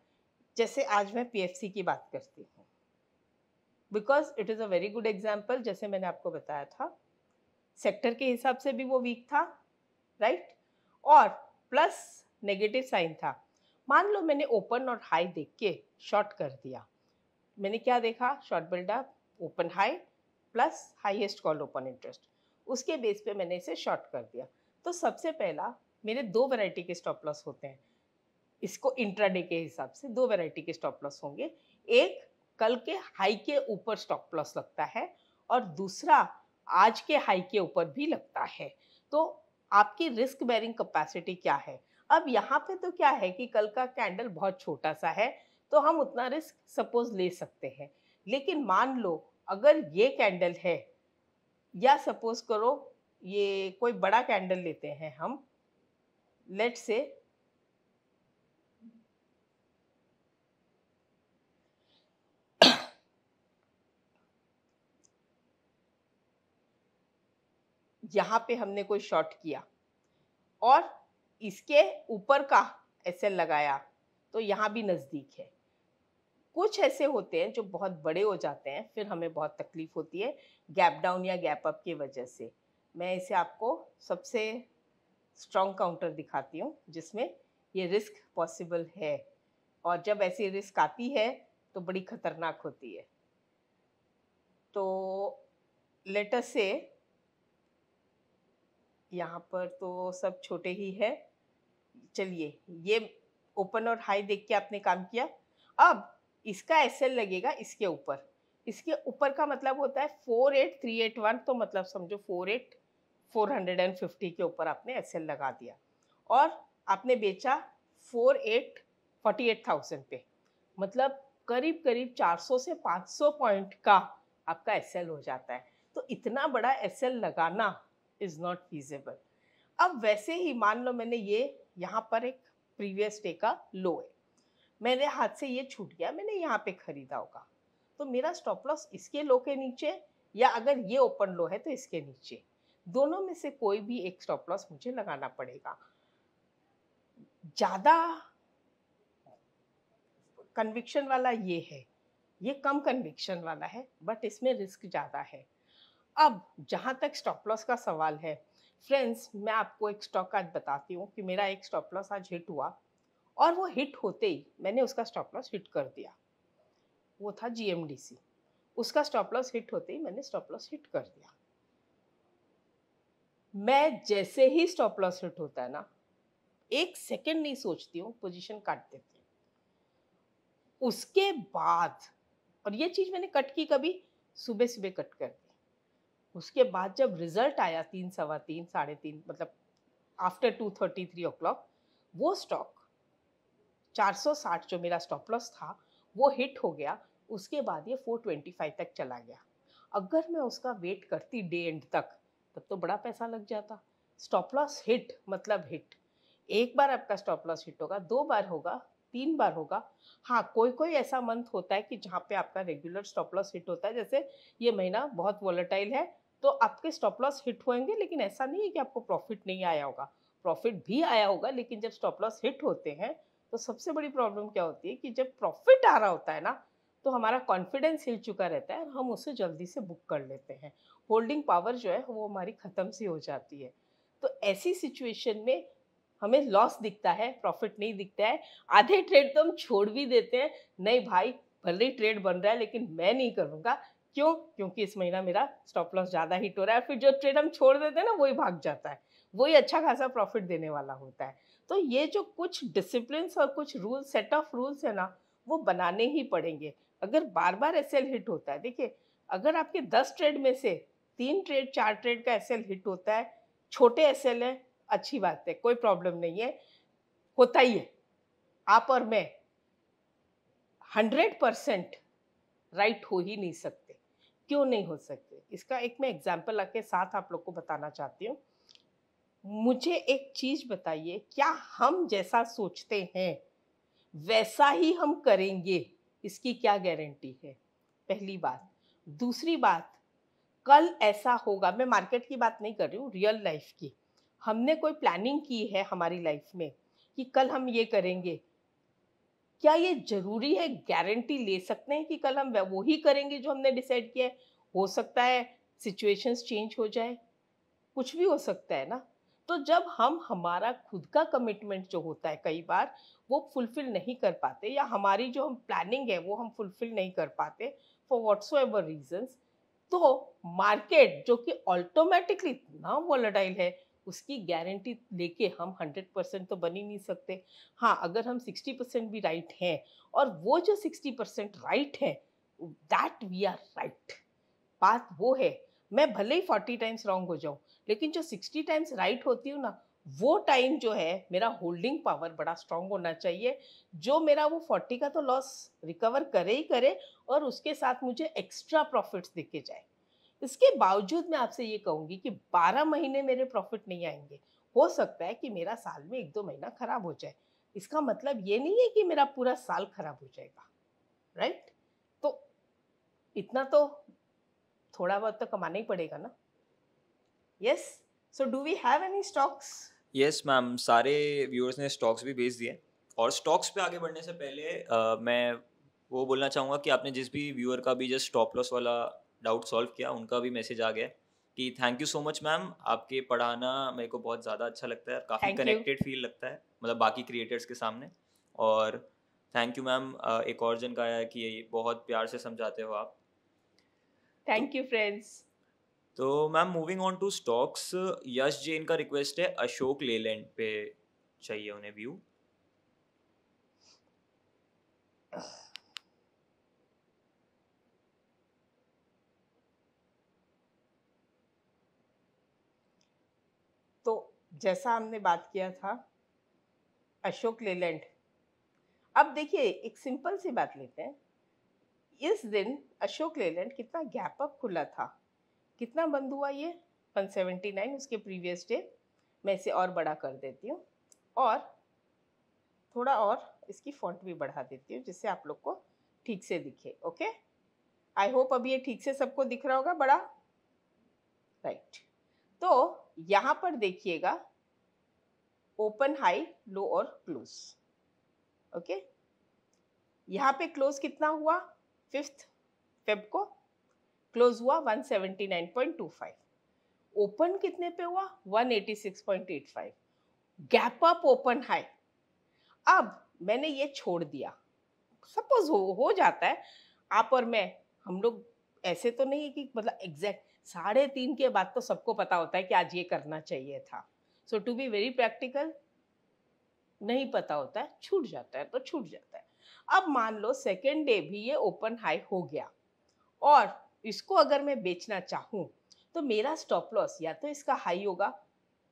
जैसे आज मैं पीएफसी की बात करती हूँ because it is a very good example जैसे मैंने आपको बताया था सेक्टर के हिसाब से भी वो वीक था राइट right? और प्लस नेगेटिव साइन था मान लो मैंने ओपन और हाई देख के शॉर्ट कर दिया मैंने क्या देखा short buildup open high plus highest call open interest उसके बेस पे मैंने इसे शॉर्ट कर दिया तो सबसे पहला मेरे दो वैरायटी के स्टॉप लॉस होते हैं इसको इंट्राडे के हिसाब से दो वैरायटी के स्टॉप लॉस होंगे एक कल के हाई के ऊपर स्टॉप लॉस लगता है और दूसरा आज के हाई के ऊपर भी लगता है तो आपकी रिस्क बेरिंग कैपेसिटी क्या है अब यहाँ पे तो क्या है कि कल का कैंडल बहुत छोटा सा है तो हम उतना रिस्क सपोज ले सकते हैं लेकिन मान लो अगर ये कैंडल है या सपोज करो ये कोई बड़ा कैंडल लेते हैं हम लेट से यहाँ पे हमने कोई शॉर्ट किया और इसके ऊपर का ऐसे लगाया तो यहाँ भी नज़दीक है कुछ ऐसे होते हैं जो बहुत बड़े हो जाते हैं फिर हमें बहुत तकलीफ़ होती है गैप डाउन या गैप अप की वजह से मैं इसे आपको सबसे स्ट्रॉन्ग काउंटर दिखाती हूँ जिसमें ये रिस्क पॉसिबल है और जब ऐसी रिस्क आती है तो बड़ी ख़तरनाक होती है तो लेटर से यहाँ पर तो सब छोटे ही है चलिए ये ओपन और हाई देख के आपने काम किया अब इसका एस लगेगा इसके ऊपर इसके ऊपर का मतलब होता है four eight three eight one तो मतलब समझो four eight four hundred and fifty के ऊपर आपने एस लगा दिया और आपने बेचा four eight forty eight thousand पे मतलब करीब करीब चार सौ से पाँच सौ पॉइंट का आपका एस हो जाता है तो इतना बड़ा एस लगाना इज़ नॉट फीजेबल अब वैसे ही मान लो मैंने ये यहाँ पर एक प्रीवियस डे का लो है मेरे हाथ से ये छूट गया मैंने यहाँ पे खरीदा होगा तो मेरा स्टॉप लॉस इसके लो के नीचे या अगर ये ओपन लो है तो इसके नीचे दोनों में से कोई भी एक स्टॉप लॉस मुझे लगाना पड़ेगा ज़्यादा कन्विक्शन वाला ये है ये कम कन्विक्शन वाला है बट इसमें रिस्क ज़्यादा है अब जहाँ तक स्टॉप लॉस का सवाल है फ्रेंड्स मैं आपको एक स्टॉक आज बताती हूँ कि मेरा एक स्टॉप लॉस आज हिट हुआ और वो हिट होते ही मैंने उसका स्टॉप लॉस हिट कर दिया वो था जीएमडीसी उसका स्टॉप लॉस हिट होते ही मैंने स्टॉप लॉस हिट कर दिया मैं जैसे ही स्टॉप लॉस हिट होता है ना एक सेकंड नहीं सोचती हूँ पोजीशन काट देती हूँ उसके बाद और ये चीज़ मैंने कट की कभी सुबह सुबह कट कर उसके बाद जब रिजल्ट आया तीन सवा तीन साढ़े तीन मतलब after two thirty three o'clock वो स्टॉक चार सौ साठ जो मेरा स्टॉप लॉस था वो हिट हो गया उसके बाद ये फोर ट्वेंटी फाइव तक चला गया अगर मैं उसका वेट करती डे एंड तक तब तो बड़ा पैसा लग जाता स्टॉप लॉस हिट मतलब हिट एक बार आपका स्टॉप लॉस हिट होगा दो बार होगा तीन बार होगा हाँ कोई कोई ऐसा मंथ होता है कि जहाँ पे आपका रेगुलर स्टॉप लॉस हिट होता है जैसे ये महीना बहुत वॉलेटाइल है तो आपके स्टॉप लॉस हिट होंगे लेकिन ऐसा नहीं है कि आपको प्रॉफिट नहीं आया होगा प्रॉफिट भी आया होगा लेकिन जब स्टॉप लॉस हिट होते हैं तो सबसे बड़ी प्रॉब्लम क्या होती है कि जब प्रॉफिट आ रहा होता है ना तो हमारा कॉन्फिडेंस हिल चुका रहता है और हम उसे जल्दी से बुक कर लेते हैं होल्डिंग पावर जो है वो हमारी ख़त्म सी हो जाती है तो ऐसी सिचुएशन में हमें लॉस दिखता है प्रॉफिट नहीं दिखता है आधे ट्रेड तो हम छोड़ भी देते हैं नहीं भाई भले ही ट्रेड बन रहा है लेकिन मैं नहीं करूँगा क्यों क्योंकि इस महीना मेरा स्टॉप लॉस ज़्यादा हिट हो रहा है फिर जो ट्रेड हम छोड़ देते हैं ना वही भाग जाता है वही अच्छा खासा प्रॉफिट देने वाला होता है तो ये जो कुछ डिसिप्लिनस और कुछ रूल सेट ऑफ रूल्स है ना वो बनाने ही पड़ेंगे अगर बार बार एस हिट होता है देखिए अगर आपके दस ट्रेड में से तीन ट्रेड चार ट्रेड का एस हिट होता है छोटे एस एल है अच्छी बात है कोई प्रॉब्लम नहीं है होता ही है आप और मैं हंड्रेड परसेंट राइट हो ही नहीं सकते क्यों नहीं हो सकते इसका एक मैं एग्जाम्पल आपके साथ आप लोग को बताना चाहती हूँ मुझे एक चीज़ बताइए क्या हम जैसा सोचते हैं वैसा ही हम करेंगे इसकी क्या गारंटी है पहली बात दूसरी बात कल ऐसा होगा मैं मार्केट की बात नहीं कर रही हूँ रियल लाइफ की हमने कोई प्लानिंग की है हमारी लाइफ में कि कल हम ये करेंगे क्या ये जरूरी है गारंटी ले सकते हैं कि कल हम वो ही करेंगे जो हमने डिसाइड किया है हो सकता है सिचुएशंस चेंज हो जाए कुछ भी हो सकता है ना तो जब हम हमारा खुद का कमिटमेंट जो होता है कई बार वो फुलफिल नहीं कर पाते या हमारी जो हम प्लानिंग है वो हम फुलफिल नहीं कर पाते फॉर वॉट्सो एवर रीजन्स तो मार्केट जो कि ऑटोमेटिकली इतना वॉलेटाइल है उसकी गारंटी लेके हम 100 परसेंट तो बन ही नहीं सकते हाँ अगर हम 60 परसेंट भी राइट हैं और वो जो 60 परसेंट राइट है दैट वी आर राइट बात वो है मैं भले ही फोर्टी टाइम्स रॉन्ग हो जाऊँ लेकिन जो सिक्सटी टाइम्स राइट होती हूँ ना वो टाइम जो है मेरा होल्डिंग पावर बड़ा स्ट्रांग होना चाहिए जो मेरा वो फोर्टी का तो लॉस रिकवर करे ही करे और उसके साथ मुझे एक्स्ट्रा प्रॉफिट्स के जाए इसके बावजूद मैं आपसे ये कहूँगी कि बारह महीने मेरे प्रॉफिट नहीं आएंगे हो सकता है कि मेरा साल में एक दो महीना खराब हो जाए इसका मतलब ये नहीं है कि मेरा पूरा साल खराब हो जाएगा राइट तो इतना तो थोड़ा बहुत तो कमाना ही पड़ेगा ना yes so do we have any stocks yes ma'am सारे व्यूअर्स ने स्टॉक्स भी भेज दिए और स्टॉक्स पे आगे बढ़ने से पहले आ, मैं वो बोलना चाहूँगा कि आपने जिस भी व्यूअर का भी जस्ट स्टॉप लॉस वाला डाउट सॉल्व किया उनका भी मैसेज आ गया कि thank you so much ma'am आपके पढ़ाना मेरे को बहुत ज़्यादा अच्छा लगता है काफ़ी कनेक्टेड फील लगता है मतलब बाकी क्रिएटर्स के सामने और थैंक यू मैम एक और जन का आया कि ये बहुत प्यार से समझाते हो आप थैंक यू फ्रेंड्स तो ma'am moving on to stocks Yash ji इनका रिक्वेस्ट है अशोक लेलैंड पे चाहिए उन्हें व्यू जैसा हमने बात किया था अशोक लेलैंड अब देखिए एक सिंपल सी बात लेते हैं इस दिन अशोक लेलैंड कितना गैप अप खुला था कितना बंद हुआ ये 179 उसके प्रीवियस डे मैं इसे और बड़ा कर देती हूँ और थोड़ा और इसकी फॉन्ट भी बढ़ा देती हूँ जिससे आप लोग को ठीक से दिखे ओके आई होप अभी ये ठीक से सबको दिख रहा होगा बड़ा राइट right. तो यहां पर देखिएगा ओपन हाई लो और क्लोज ओके यहां पे क्लोज कितना हुआ फिफ्थ फेब को क्लोज हुआ 179.25 ओपन कितने पे हुआ 186.85 गैप अप ओपन हाई अब मैंने ये छोड़ दिया सपोज हो, हो जाता है आप और मैं हम लोग ऐसे तो नहीं कि मतलब एग्जैक्ट साढ़े तीन के बाद तो सबको पता होता है कि आज ये करना चाहिए था so to be very practical नहीं पता होता है छूट जाता है तो छूट जाता है अब मान लो सेकेंड डे भी ये ओपन हाई हो गया और इसको अगर मैं बेचना चाहूँ तो मेरा स्टॉप लॉस या तो इसका हाई होगा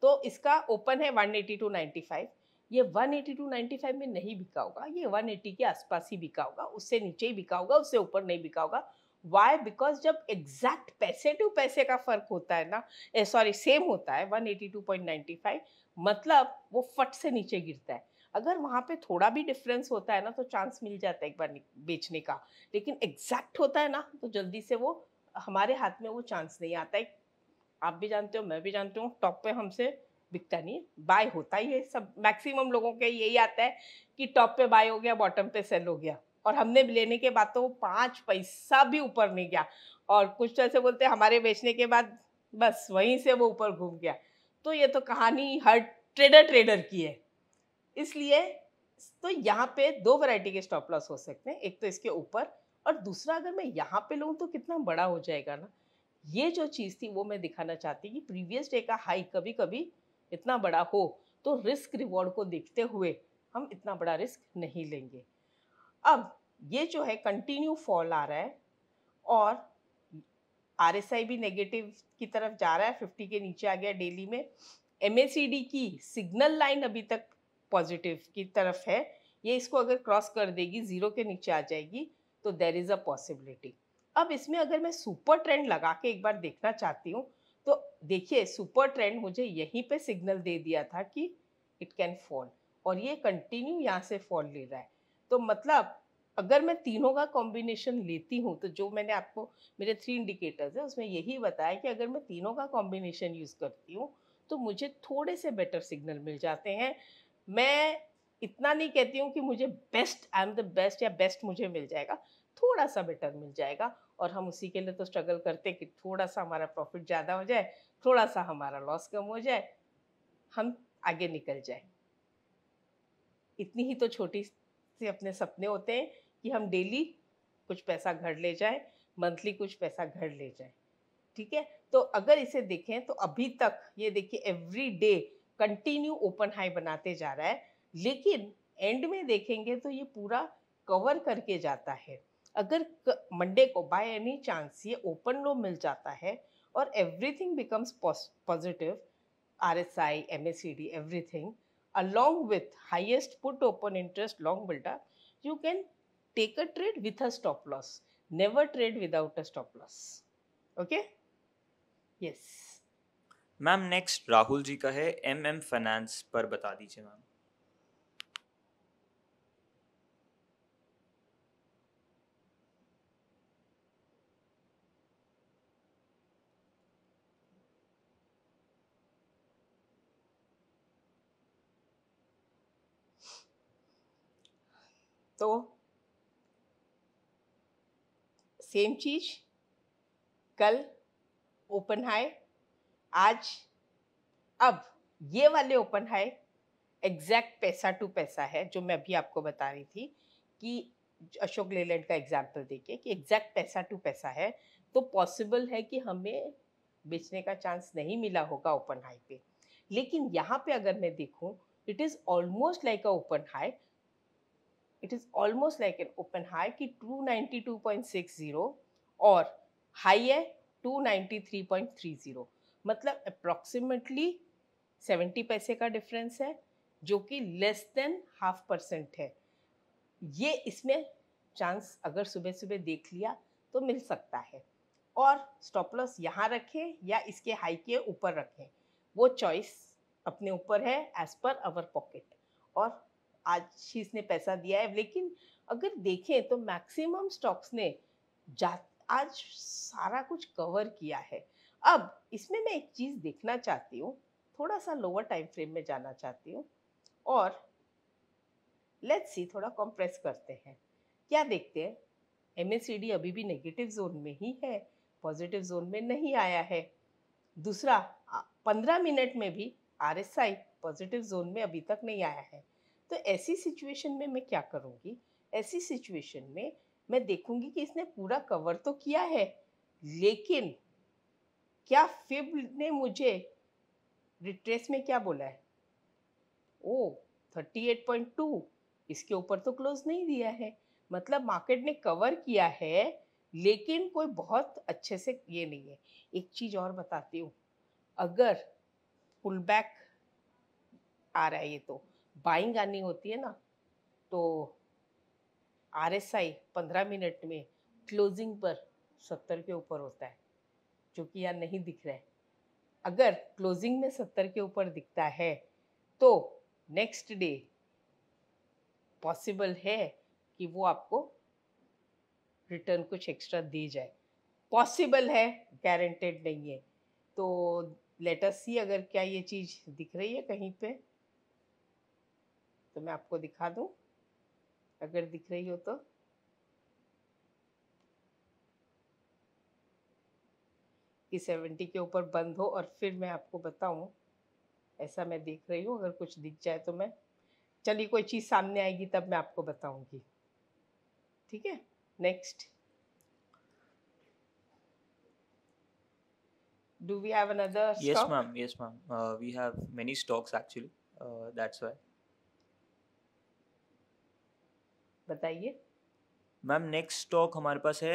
तो इसका ओपन है 182.95 ये one eighty two ninety five में नहीं बिका होगा ये वन एटी के आसपास ही बिका होगा उससे नीचे ही बिका होगा उससे ऊपर नहीं बिका होगा वाई बिकॉज जब एग्जैक्ट पैसे टू पैसे का फर्क होता है ना सॉरी सेम होता है 182.95 मतलब वो फट से नीचे गिरता है अगर वहाँ पे थोड़ा भी डिफरेंस होता है ना तो चांस मिल जाता है एक बार बेचने का लेकिन एग्जैक्ट होता है ना तो जल्दी से वो हमारे हाथ में वो चांस नहीं आता है आप भी जानते हो मैं भी जानती हूँ टॉप पे हमसे बिकता नहीं बाय होता ही है सब मैक्सिमम लोगों के यही आता है कि टॉप पे बाय हो गया बॉटम पे सेल हो गया और हमने लेने के बाद तो पाँच पैसा भी ऊपर नहीं गया और कुछ तरह तो से बोलते हमारे बेचने के बाद बस वहीं से वो ऊपर घूम गया तो ये तो कहानी हर ट्रेडर ट्रेडर की है इसलिए तो यहाँ पे दो वैरायटी के स्टॉप लॉस हो सकते हैं एक तो इसके ऊपर और दूसरा अगर मैं यहाँ पे लूँ तो कितना बड़ा हो जाएगा ना ये जो चीज़ थी वो मैं दिखाना चाहती कि प्रीवियस डे का हाई कभी कभी इतना बड़ा हो तो रिस्क रिवॉर्ड को देखते हुए हम इतना बड़ा रिस्क नहीं लेंगे अब ये जो है कंटिन्यू फॉल आ रहा है और आर एस आई भी नेगेटिव की तरफ जा रहा है फिफ्टी के नीचे आ गया डेली में एम की सिग्नल लाइन अभी तक पॉजिटिव की तरफ है ये इसको अगर क्रॉस कर देगी ज़ीरो के नीचे आ जाएगी तो देर इज़ अ पॉसिबिलिटी अब इसमें अगर मैं सुपर ट्रेंड लगा के एक बार देखना चाहती हूँ तो देखिए सुपर ट्रेंड मुझे यहीं पे सिग्नल दे दिया था कि इट कैन फॉल और ये कंटिन्यू यहाँ से फॉल ले रहा है तो मतलब अगर मैं तीनों का कॉम्बिनेशन लेती हूँ तो जो मैंने आपको मेरे थ्री इंडिकेटर्स है उसमें यही बताया कि अगर मैं तीनों का कॉम्बिनेशन यूज़ करती हूँ तो मुझे थोड़े से बेटर सिग्नल मिल जाते हैं मैं इतना नहीं कहती हूँ कि मुझे best I am the best या बेस्ट मुझे मिल जाएगा थोड़ा सा बेटर मिल जाएगा और हम उसी के लिए तो स्ट्रगल करते कि थोड़ा सा हमारा प्रॉफिट ज़्यादा हो जाए थोड़ा सा हमारा लॉस कम हो जाए हम आगे निकल जाए इतनी ही तो छोटी से अपने सपने होते हैं कि हम डेली कुछ पैसा घर ले जाएं मंथली कुछ पैसा घर ले जाएं ठीक है तो अगर इसे देखें तो अभी तक ये देखिए every day continue open high बनाते जा रहा है लेकिन एंड में देखेंगे तो ये पूरा कवर करके जाता है अगर मंडे को बाय एनी चांस ये ओपन लो मिल जाता है और everything becomes positive R S I M S C D everything along with highest put open interest long beta, you can take a trade with a stop loss. Never trade without a stop loss. Okay? Yes. Ma'am next Rahul ji का है M M finance पर बता दीजिए ma'am तो same चीज कल open high आज अब ये वाले ओपन हाई एग्जैक्ट पैसा टू पैसा है जो मैं अभी आपको बता रही थी कि अशोक लेलैंड का एग्जाम्पल देखिए कि एग्जैक्ट पैसा टू पैसा है तो पॉसिबल है कि हमें बेचने का चांस नहीं मिला होगा ओपन हाई पे लेकिन यहाँ पे अगर मैं देखूँ it is almost like a open high it is almost like an open high कि 292.60 और हाई है 293.30 मतलब अप्रॉक्सीमेटली 70 पैसे का डिफरेंस है जो कि लेस देन हाफ परसेंट है ये इसमें चांस अगर सुबह सुबह देख लिया तो मिल सकता है और स्टॉप लॉस यहाँ रखें या इसके हाई के ऊपर रखें वो चॉइस अपने ऊपर है एज पर आवर पॉकेट और आज ही इसने पैसा दिया है लेकिन अगर देखें तो मैक्सिमम स्टॉक्स ने जा आज सारा कुछ कवर किया है अब इसमें मैं एक चीज़ देखना चाहती हूँ थोड़ा सा लोअर टाइम फ्रेम में जाना चाहती हूँ और लेट्स सी थोड़ा कंप्रेस करते हैं क्या देखते हैं एम अभी भी नेगेटिव जोन में ही है पॉजिटिव जोन में नहीं आया है दूसरा पंद्रह मिनट में भी आर पॉजिटिव जोन में अभी तक नहीं आया है तो ऐसी सिचुएशन में मैं क्या करूँगी ऐसी सिचुएशन में मैं देखूँगी कि इसने पूरा कवर तो किया है लेकिन क्या फिब ने मुझे रिट्रेस में क्या बोला है ओ 38.2 इसके ऊपर तो क्लोज नहीं दिया है मतलब मार्केट ने कवर किया है लेकिन कोई बहुत अच्छे से ये नहीं है एक चीज़ और बताती हूँ अगर पुल बैक आ रहा है ये तो बाइंग आनी होती है ना तो आर एस आई पंद्रह मिनट में क्लोजिंग पर सत्तर के ऊपर होता है जो कि यहाँ नहीं दिख रहा है अगर क्लोजिंग में सत्तर के ऊपर दिखता है तो नेक्स्ट डे पॉसिबल है कि वो आपको रिटर्न कुछ एक्स्ट्रा दे जाए पॉसिबल है गारंटेड नहीं है तो लेटर सी अगर क्या ये चीज़ दिख रही है कहीं पे तो मैं आपको दिखा दूं अगर दिख रही हो तो कि सेवेंटी के ऊपर बंद हो और फिर मैं आपको बताऊं ऐसा मैं देख रही हूं अगर कुछ दिख जाए तो मैं चलिए कोई चीज़ सामने आएगी तब मैं आपको बताऊंगी ठीक है next do we have another yes ma'am yes ma'am we have many stocks actually that's why बताइए मैम नेक्स्ट स्टॉक हमारे पास है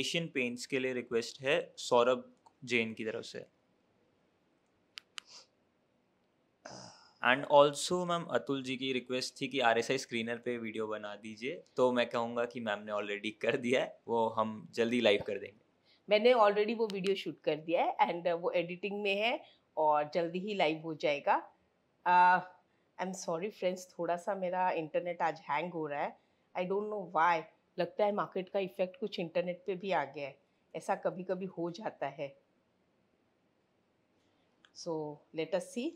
एशियन पेंट्स के लिए रिक्वेस्ट है सौरभ जैन की तरफ से and also ma'am Atul ji की रिक्वेस्ट थी कि आर एस आई स्क्रीनर पर वीडियो बना दीजिए तो मैं कहूँगा कि मैम ने ऑलरेडी कर दिया है वो हम जल्दी लाइव कर देंगे मैंने ऑलरेडी वो वीडियो शूट कर दिया है एंड वो एडिटिंग में है और जल्दी ही लाइव हो जाएगा आई एम सॉरी फ्रेंड्स थोड़ा सा मेरा इंटरनेट आज हैंग हो रहा है आई डोंट नो वाई लगता है मार्केट का इफेक्ट कुछ इंटरनेट पे भी आ गया है ऐसा कभी कभी हो जाता है so let us see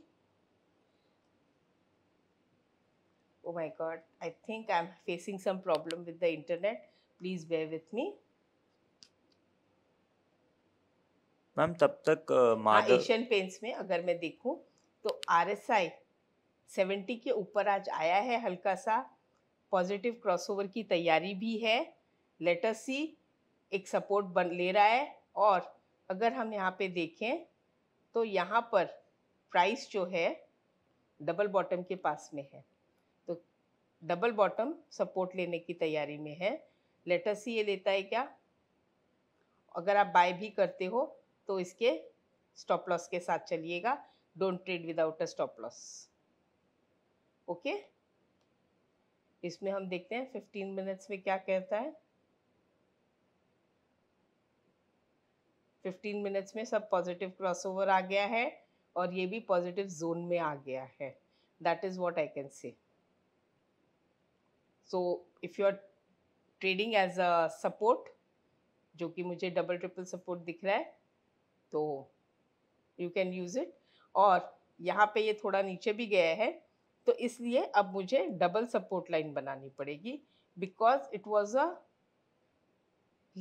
oh god I think I am facing some problem with the internet please bear with me ma'am तब तक एशियन पेंट्स हाँ, में अगर मैं देखूं तो आर एस आई सेवेंटी के ऊपर आज आया है हल्का सा पॉजिटिव क्रॉसओवर की तैयारी भी है लेटर सी एक सपोर्ट बन ले रहा है और अगर हम यहाँ पे देखें तो यहाँ पर प्राइस जो है डबल बॉटम के पास में है तो डबल बॉटम सपोर्ट लेने की तैयारी में है लेटर सी ये लेता है क्या अगर आप बाय भी करते हो तो इसके स्टॉप लॉस के साथ चलिएगा don't trade without a stop loss okay इसमें हम देखते हैं फिफ्टीन मिनट्स में क्या कहता है फिफ्टीन मिनट्स में सब पॉजिटिव क्रॉसओवर आ गया है और ये भी पॉजिटिव जोन में आ गया है that is what I can say so if you are trading as a support जो कि मुझे डबल ट्रिपल सपोर्ट दिख रहा है तो यू कैन यूज़ इट और यहाँ पे ये थोड़ा नीचे भी गया है तो इसलिए अब मुझे डबल सपोर्ट लाइन बनानी पड़ेगी because it was a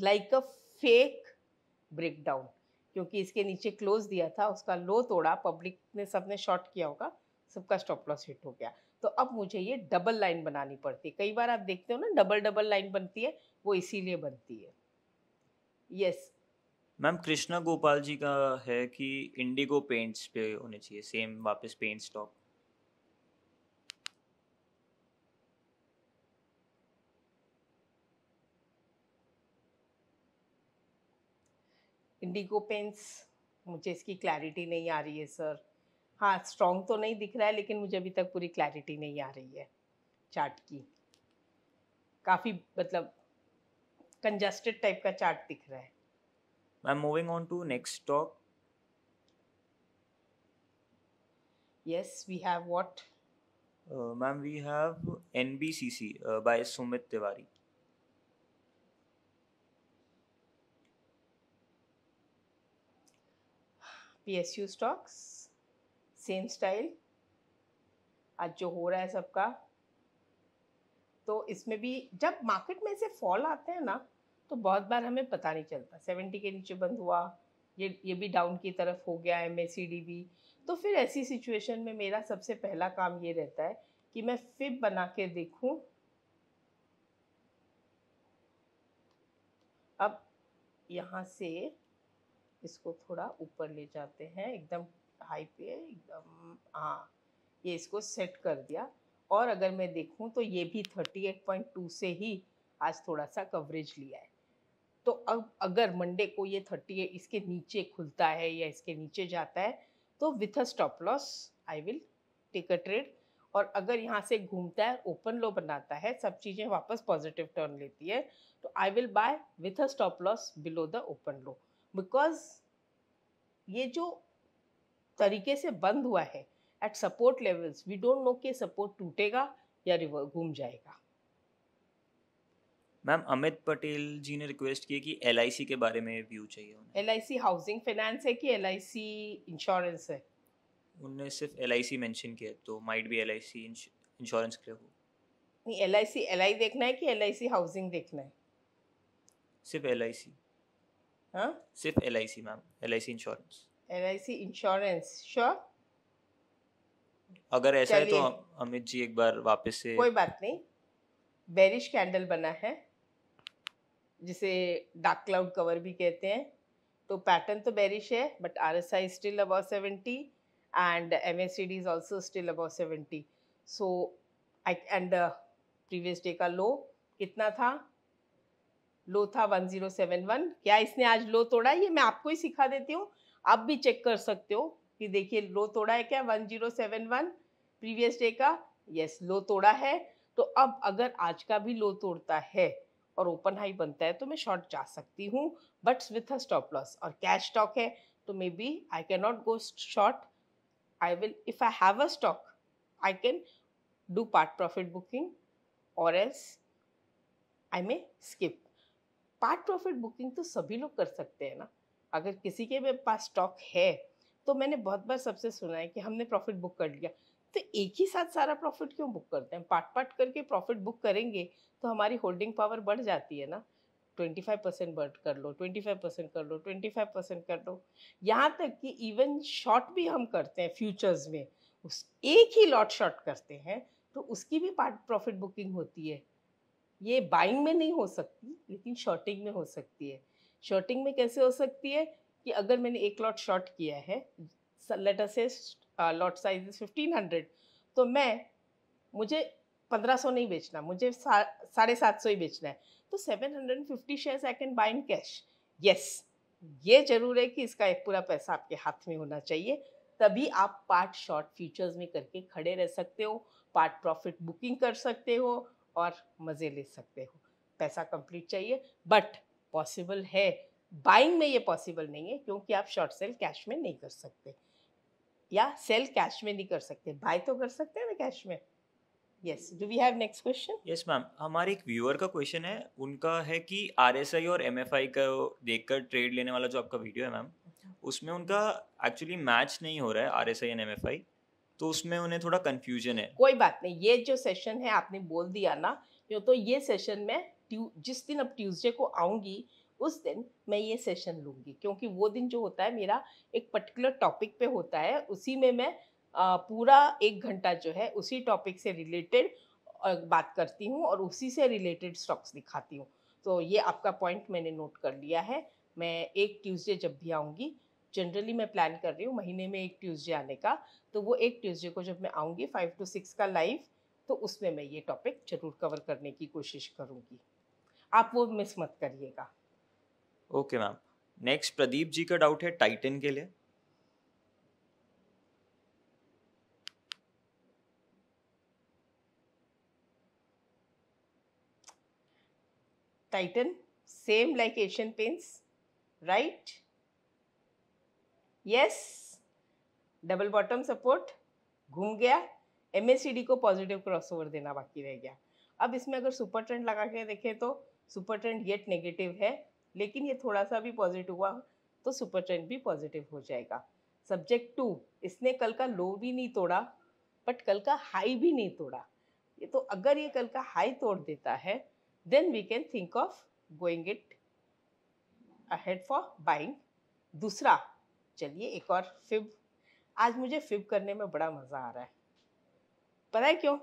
like a fake breakdown क्योंकि इसके नीचे क्लोज दिया था उसका लो तोड़ा पब्लिक ने सबने शॉर्ट किया होगा सबका स्टॉप लॉस हिट हो गया तो अब मुझे ये डबल लाइन बनानी पड़ती है कई बार आप देखते हो ना डबल डबल लाइन बनती है वो इसीलिए बनती है yes yes. Ma'am Krishna Gopal ji का है कि इंडिगो पेंट्स पे होने चाहिए सेम वापस पेंट स्टॉक इंडिगो पेंस मुझे इसकी क्लैरिटी नहीं आ रही है सर हाँ स्ट्रॉन्ग तो नहीं दिख रहा है लेकिन मुझे अभी तक पूरी क्लैरिटी नहीं आ रही है चार्ट की काफ़ी मतलब कंजस्टेड टाइप का चार्ट दिख रहा है ma'am moving on to next stock yes we have what ma'am we have NBCC by Sumit Tiwari PSU stocks same style आज जो हो रहा है सबका तो इसमें भी जब मार्केट में से फॉल आते हैं ना तो बहुत बार हमें पता नहीं चलता सेवेंटी के नीचे बंद हुआ ये ये भी डाउन की तरफ हो गया एम एस भी तो फिर ऐसी सिचुएशन में मेरा सबसे पहला काम ये रहता है कि मैं फिप बना के देखूँ अब यहाँ से इसको थोड़ा ऊपर ले जाते हैं एकदम हाई पे एकदम हाँ ये इसको सेट कर दिया और अगर मैं देखूँ तो ये भी 38.2 से ही आज थोड़ा सा कवरेज लिया है तो अब अगर मंडे को ये 38 इसके नीचे खुलता है या इसके नीचे जाता है तो with a stop loss I will take a trade और अगर यहाँ से घूमता है ओपन लो बनाता है सब चीज़ें वापस पॉजिटिव टर्न लेती है तो I will buy with a stop loss below the open low because ये जो तरीके से बंद हुआ है at support levels we don't know कि सपोर्ट टूटेगा या रिवर घूम जाएगा मैम अमित पटेल जी ने रिक्वेस्ट की कि एल के बारे में व्यू चाहिए एल आई हाउसिंग फाइनेंस है कि एल इंश्योरेंस है उन्होंने सिर्फ एल आई मेंशन किया तो माइट भी एल आई इंश्योरेंस के हो नहीं एल आई देखना है कि एल हाउसिंग देखना है सिर्फ एल आई सी हाँ सिर्फ L I C ma'am L I C insurance L I C insurance sure अगर ऐसा है तो अमित जी एक बार वापस से कोई बात नहीं बेरिश कैंडल बना है जिसे डार्क क्लाउड कवर भी कहते हैं तो पैटर्न तो बेरिश है but R S I still about seventy and M S C D is also still about seventy so I and previous day का लो कितना था लो था 1071 क्या इसने आज लो तोड़ा ये मैं आपको ही सिखा देती हूँ आप भी चेक कर सकते हो कि देखिए लो तोड़ा है क्या 1071 प्रीवियस डे का यस लो तोड़ा है तो अब अगर आज का भी लो तोड़ता है और ओपन हाई बनता है तो मैं शॉर्ट जा सकती हूँ but with a stop loss और कैश स्टॉक है तो maybe I can not go short I will if I have a stock I can do part profit booking और else I may skip part profit booking तो सभी लोग कर सकते हैं ना अगर किसी के पास स्टॉक है तो मैंने बहुत बार सबसे सुना है कि हमने प्रॉफिट बुक कर लिया तो एक ही साथ सारा प्रॉफिट क्यों बुक करते हैं पार्ट पार्ट करके प्रॉफिट बुक करेंगे तो हमारी होल्डिंग पावर बढ़ जाती है ना ट्वेंटी फाइव परसेंट बर्ट कर लो ट्वेंटी फाइव परसेंट कर लो ट्वेंटी फाइव परसेंट कर लो यहाँ तक कि इवन शॉर्ट भी हम करते हैं फ्यूचर्स में उस एक ही लॉट शॉट करते हैं तो उसकी भी पार्ट प्रॉफिट बुकिंग होती है ये बाइंग में नहीं हो सकती लेकिन शॉर्टिंग में हो सकती है शॉर्टिंग में कैसे हो सकती है कि अगर मैंने एक लॉट शॉर्ट किया है लेटर से लॉट साइज फिफ्टीन हंड्रेड तो मैं मुझे पंद्रह सौ नहीं बेचना मुझे साढ़े सात सौ ही बेचना है तो seven hundred and fifty shares I can buy in cash yes ये ज़रूर है कि इसका एक पूरा पैसा आपके हाथ में होना चाहिए तभी आप पार्ट शॉर्ट फ्यूचर्स में करके खड़े रह सकते हो पार्ट प्रॉफिट बुकिंग कर सकते हो और मज़े ले सकते हो पैसा कंप्लीट चाहिए बट पॉसिबल है बाइंग में ये पॉसिबल नहीं है क्योंकि आप शॉर्ट सेल कैश में नहीं कर सकते या सेल कैश में नहीं कर सकते बाय तो कर सकते हैं ना कैश में yes do we have next question yes ma'am हमारे एक व्यूअर का क्वेश्चन है उनका है कि आरएसआई और एम एफ आई का देखकर ट्रेड लेने वाला जो आपका वीडियो है मैम अच्छा। उसमें उनका एक्चुअली मैच नहीं हो रहा है R S I and M F I तो उसमें उन्हें थोड़ा कन्फ्यूजन है कोई बात नहीं ये जो सेशन है आपने बोल दिया ना जो तो ये सेशन में जिस दिन अब ट्यूसडे को आऊँगी उस दिन मैं ये सेशन लूँगी क्योंकि वो दिन जो होता है मेरा एक पर्टिकुलर टॉपिक पे होता है उसी में मैं पूरा एक घंटा जो है उसी टॉपिक से रिलेटेड बात करती हूँ और उसी से रिलेटेड स्टॉक्स दिखाती हूँ तो ये आपका पॉइंट मैंने नोट कर लिया है मैं एक ट्यूसडे जब भी आऊँगी जनरली मैं प्लान कर रही हूँ महीने में एक ट्यूसडे आने का तो वो एक ट्यूसडे को जब मैं आऊँगी फाइव टू सिक्स का लाइव तो उसमें मैं ये टॉपिक जरूर कवर करने की कोशिश करूँगी आप वो मिस मत करिएगा okay ma'am next Pradeep ji का डाउट है टाइटन के लिए Titan same like Asian Paints right yes double bottom support घूम गया एम को पॉजिटिव क्रॉसओवर देना बाकी रह गया अब इसमें अगर सुपर ट्रेंड लगा के देखें तो सुपर ट्रेंड येट नेगेटिव है लेकिन ये थोड़ा सा भी पॉजिटिव हुआ तो सुपर ट्रेंड भी पॉजिटिव हो जाएगा सब्जेक्ट टू इसने कल का लो भी नहीं तोड़ा बट कल का हाई भी नहीं तोड़ा ये तो अगर ये कल का हाई तोड़ देता है then we can think of going it ahead for buying दूसरा चलिए एक और फिब आज मुझे फिब करने में बड़ा मज़ा आ रहा है पता है क्यों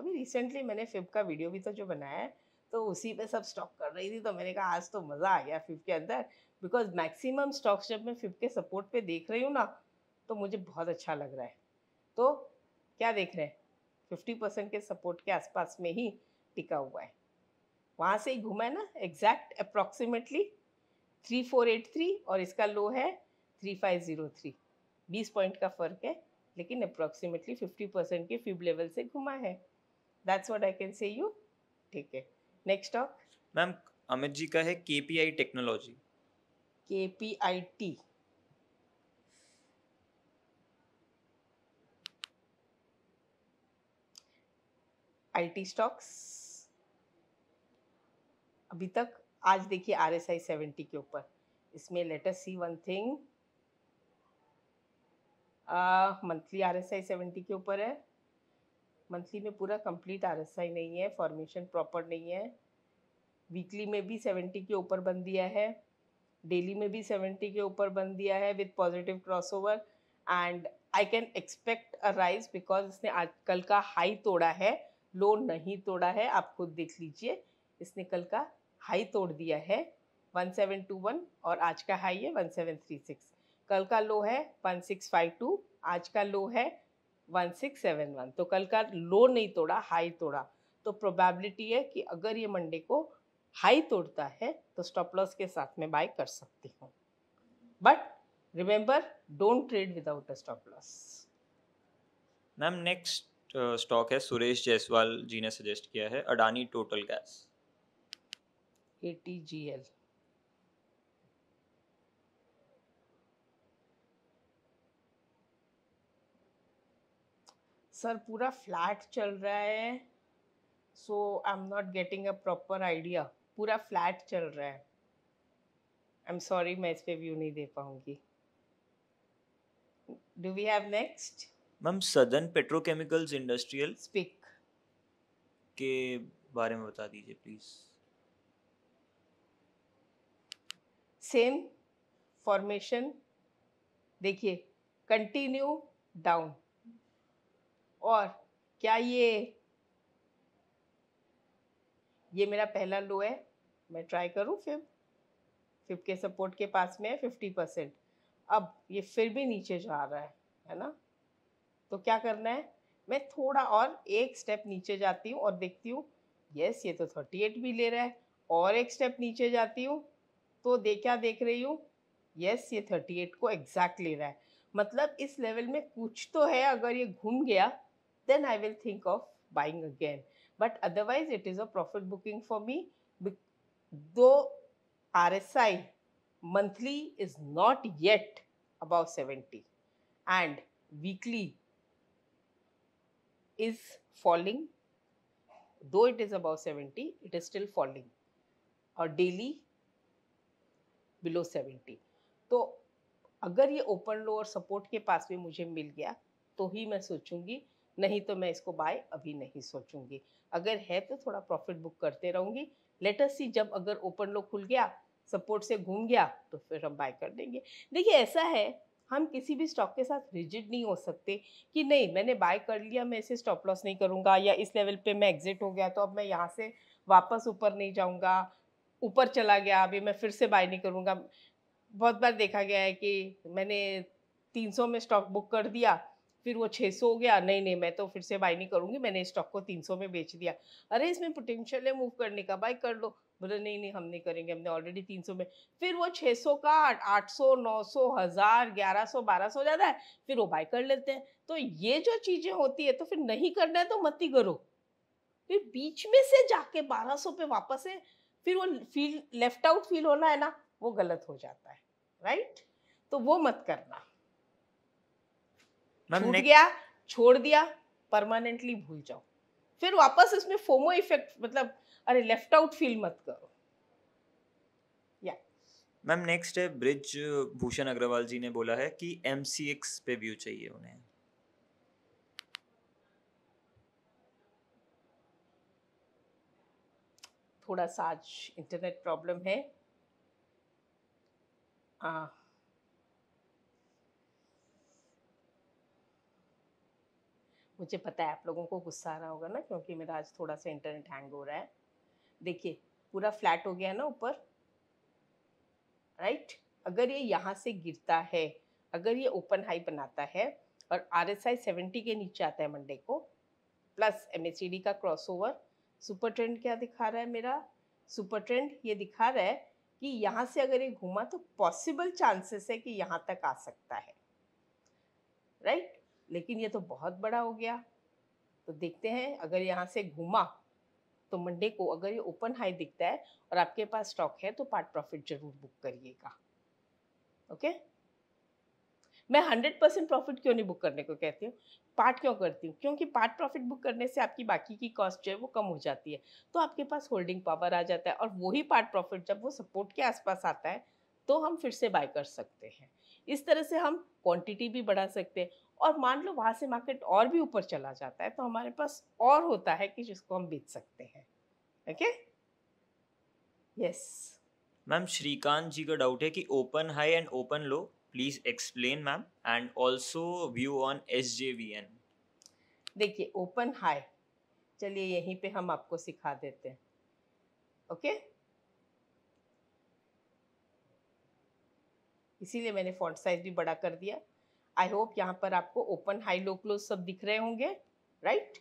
अभी रिसेंटली मैंने फिब का वीडियो भी तो जो बनाया है तो उसी पे सब स्टॉक कर रही थी तो मैंने कहा आज तो मज़ा आ गया फिब के अंदर बिकॉज मैक्सिमम स्टॉक्स जब मैं फिब के सपोर्ट पे देख रही हूँ ना तो मुझे बहुत अच्छा लग रहा है तो क्या देख रहे हैं फिफ्टी परसेंट के सपोर्ट के आसपास में ही टिका हुआ है वहाँ से ही घूमा है ना exact approximately three four eight three और इसका लो है थ्री फाइव ज़ीरो थ्री बीस पॉइंट का फ़र्क है लेकिन अप्रॉक्सीमेटली फिफ्टी परसेंट के फिब लेवल से घुमा है that's what I can say you ठीक है next talk ma'am Amit ji का है K P I technology K P I T I T stocks अभी तक आज देखिए आर एस आई सेवेंटी के ऊपर इसमें later see one thing monthly R S I seventy के ऊपर है मंथली में पूरा कंप्लीट आर एस आई नहीं है फॉर्मेशन प्रॉपर नहीं है वीकली में भी सेवेंटी के ऊपर बन दिया है डेली में भी सेवेंटी के ऊपर बन दिया है with positive crossover and I can expect a rise because इसने आज कल का हाई तोड़ा है लो नहीं तोड़ा है आप खुद देख लीजिए इसने कल का हाई तोड़ दिया है वन सेवन टू वन और आज का हाई है वन सेवन थ्री सिक्स कल का लो है 1652 आज का लो है 1671 तो कल का लो नहीं तोड़ा हाई तोड़ा तो प्रोबेबिलिटी है कि अगर ये मंडे को हाई तोड़ता है तो स्टॉप लॉस के साथ में बाय कर सकती हूँ but remember don't trade without a stop loss ma'am next stock uh, है सुरेश जायसवाल जी ने सजेस्ट किया है Adani total gas A T G L sir पूरा फ्लैट चल रहा है so I am not getting a proper idea पूरा फ्लैट चल रहा है आई एम सॉरी मैं इस पर व्यू नहीं दे पाऊंगी do we have next ma'am सदन पेट्रोकेमिकल्स इंडस्ट्रियल स्पीक के बारे में बता दीजिए प्लीज सेम फॉर्मेशन देखिए कंटिन्यू डाउन और क्या ये ये मेरा पहला लो है मैं ट्राई करूँ फिफ फिफ के सपोर्ट के पास में है फिफ्टी परसेंट अब ये फिर भी नीचे जा रहा है है ना तो क्या करना है मैं थोड़ा और एक स्टेप नीचे जाती हूँ और देखती हूँ यस ये तो थर्टी एट भी ले रहा है और एक स्टेप नीचे जाती हूँ तो दे क्या देख रही हूँ यस ये थर्टी एट को एग्जैक्ट ले रहा है मतलब इस लेवल में कुछ तो है अगर ये घूम गया then I will think of buying again. But otherwise, it is a profit booking for me. Though RSI monthly is not yet above 70 and weekly is falling, though it is above 70, it is still falling or daily below 70. तो अगर ये open लो और support के पास में मुझे मिल गया तो ही मैं सोचूंगी नहीं तो मैं इसको बाय अभी नहीं सोचूंगी अगर है तो थोड़ा प्रॉफिट बुक करते रहूँगी लेटस सी जब अगर ओपन लो खुल गया सपोर्ट से घूम गया तो फिर हम बाय कर देंगे देखिए ऐसा है हम किसी भी स्टॉक के साथ रिजिड नहीं हो सकते कि नहीं मैंने बाय कर लिया मैं इसे स्टॉप लॉस नहीं करूँगा या इस लेवल पे मैं एग्जिट हो गया तो अब मैं यहाँ से वापस ऊपर नहीं जाऊँगा ऊपर चला गया अभी मैं फिर से बाय नहीं करूँगा बहुत बार देखा गया है कि मैंने 300 में स्टॉक बुक कर दिया फिर वो 600 हो गया नहीं नहीं मैं तो फिर से बाई नहीं करूँगी मैंने स्टॉक को 300 में बेच दिया अरे इसमें पोटेंशियल है मूव करने का बाई कर लो बोले नहीं नहीं हम नहीं करेंगे हमने ऑलरेडी 300 में फिर वो 600 का 800 900 हज़ार 1100 1200 हो जाता है फिर वो बाई कर लेते हैं तो ये जो चीज़ें होती है तो फिर नहीं करना है तो मत ही करो फिर बीच में से जाके बारह पे वापस है फिर वो फील लेफ्ट आउट फील होना है ना वो गलत हो जाता है राइट तो वो मत करना छूट गया छोड़ दिया परमानेंटली भूल जाओ फिर वापस इसमें फोमो इफेक्ट मतलब अरे लेफ्ट आउट फील मत करो या मैम नेक्स्ट है ब्रिज भूषण अग्रवाल जी ने बोला है कि एम पे व्यू चाहिए उन्हें थोड़ा सा आज इंटरनेट प्रॉब्लम है आ, मुझे पता है आप लोगों को गुस्सा आ रहा होगा ना क्योंकि मेरा आज थोड़ा सा इंटरनेट हैंग हो रहा है देखिए पूरा फ्लैट हो गया है ना ऊपर राइट अगर ये यहाँ से गिरता है अगर ये ओपन हाई बनाता है और आर एस आई सेवेंटी के नीचे आता है मंडे को plus M S C D का क्रॉस ओवर सुपर ट्रेंड क्या दिखा रहा है मेरा सुपर ट्रेंड ये दिखा रहा है कि यहाँ से अगर ये घूमा तो पॉसिबल चांसेस है कि यहाँ तक आ सकता है राइट लेकिन ये तो बहुत बड़ा हो गया तो देखते हैं अगर यहाँ से घुमा तो मंडे को अगर ये ओपन हाई दिखता है और आपके पास स्टॉक है तो पार्ट प्रॉफिट जरूर बुक करिएगा ओके मैं हंड्रेड परसेंट प्रॉफिट क्यों नहीं बुक करने को कहती हूँ पार्ट क्यों करती हूँ क्योंकि पार्ट प्रॉफिट बुक करने से आपकी बाकी की कॉस्ट जो है वो कम हो जाती है तो आपके पास होल्डिंग पावर आ जाता है और वही पार्ट प्रॉफिट जब वो सपोर्ट के आसपास आता है तो हम फिर से बाय कर सकते हैं इस तरह से हम क्वांटिटी भी बढ़ा सकते हैं और मान लो वहाँ से मार्केट और भी ऊपर चला जाता है तो हमारे पास और होता है कि जिसको हम बेच सकते हैं okay yes ma'am Shrikant ji का डाउट है कि open high and open low please explain ma'am and also view on S J V N देखिए ओपन हाई चलिए यहीं पे हम आपको सिखा देते हैं ओके okay? इसीलिए मैंने फॉन्ट साइज भी बड़ा कर दिया आई होप यहाँ पर आपको ओपन हाई लो क्लोज सब दिख रहे होंगे राइट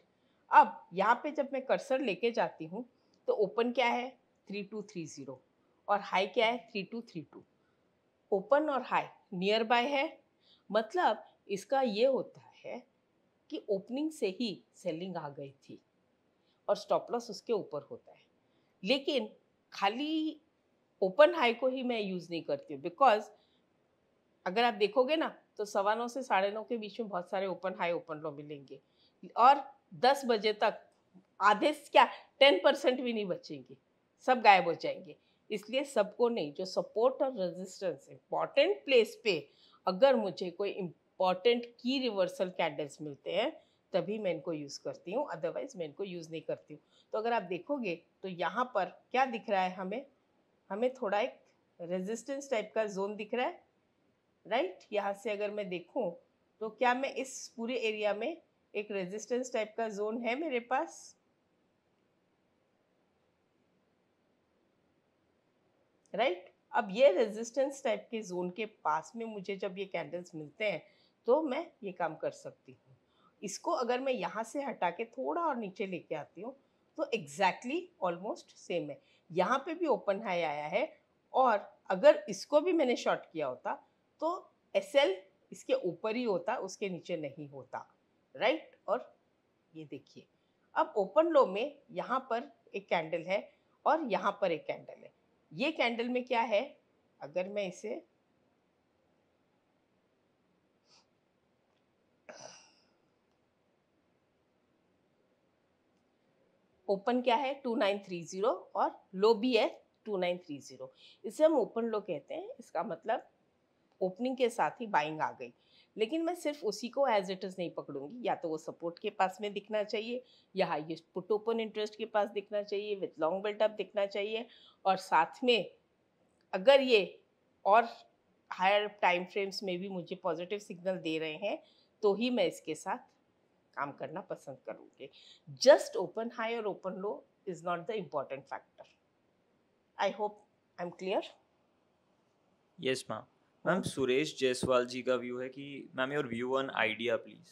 अब यहाँ पे जब मैं कर्सर लेके जाती हूँ तो ओपन क्या है थ्री टू थ्री ज़ीरो और हाई क्या है three two three two open और हाई नियर बाय है मतलब इसका ये होता है कि ओपनिंग से ही सेलिंग आ गई थी और स्टॉप लॉस उसके ऊपर होता है लेकिन खाली ओपन हाई को ही मैं यूज़ नहीं करती हूँ बिकॉज अगर आप देखोगे ना तो सवा नौ से साढ़े नौ के बीच में बहुत सारे ओपन हाई ओपन लो मिलेंगे और दस बजे तक आधे क्या टेन परसेंट भी नहीं बचेंगे सब गायब हो जाएंगे इसलिए सबको नहीं जो सपोर्ट और रेजिस्टेंस इम्पॉर्टेंट प्लेस पे अगर मुझे कोई इम्पॉर्टेंट की रिवर्सल कैंडल्स मिलते हैं तभी मैं इनको यूज़ करती हूँ अदरवाइज मैं इनको यूज़ नहीं करती हूँ तो अगर आप देखोगे तो यहाँ पर क्या दिख रहा है हमें हमें थोड़ा एक रेजिस्टेंस टाइप का जोन दिख रहा है राइट right? यहाँ से अगर मैं देखूँ तो क्या मैं इस पूरे एरिया में एक रेजिस्टेंस टाइप का जोन है मेरे पास राइट right? अब ये रेजिस्टेंस टाइप के जोन के पास में मुझे जब ये कैंडल्स मिलते हैं तो मैं ये काम कर सकती हूँ इसको अगर मैं यहाँ से हटा के थोड़ा और नीचे लेके आती हूँ तो एग्जैक्टली ऑलमोस्ट सेम है यहाँ पे भी ओपन हाई आया है और अगर इसको भी मैंने शॉर्ट किया होता तो एस एल इसके ऊपर ही होता उसके नीचे नहीं होता राइट और ये देखिए अब ओपन लो में यहाँ पर एक कैंडल है और यहाँ पर एक कैंडल है ये कैंडल में क्या है अगर मैं इसे ओपन क्या है 2930 और लो भी है 2930 इसे हम ओपन लो कहते हैं इसका मतलब ओपनिंग के साथ ही बाइंग आ गई लेकिन मैं सिर्फ उसी को एज इट इज़ नहीं पकड़ूंगी या तो वो सपोर्ट के पास में दिखना चाहिए या हाइएस्ट पुट ओपन इंटरेस्ट के पास दिखना चाहिए विथ लॉन्ग बिल्टअप दिखना चाहिए और साथ में अगर ये और हायर टाइम फ्रेम्स में भी मुझे पॉजिटिव सिग्नल दे रहे हैं तो ही मैं इसके साथ काम करना पसंद करूँगी जस्ट ओपन हाई और open low is not the important factor I hope I am clear yes ma'am ma'am Suresh Jaiswal ji का व्यू है कि ma'am your view on Idea please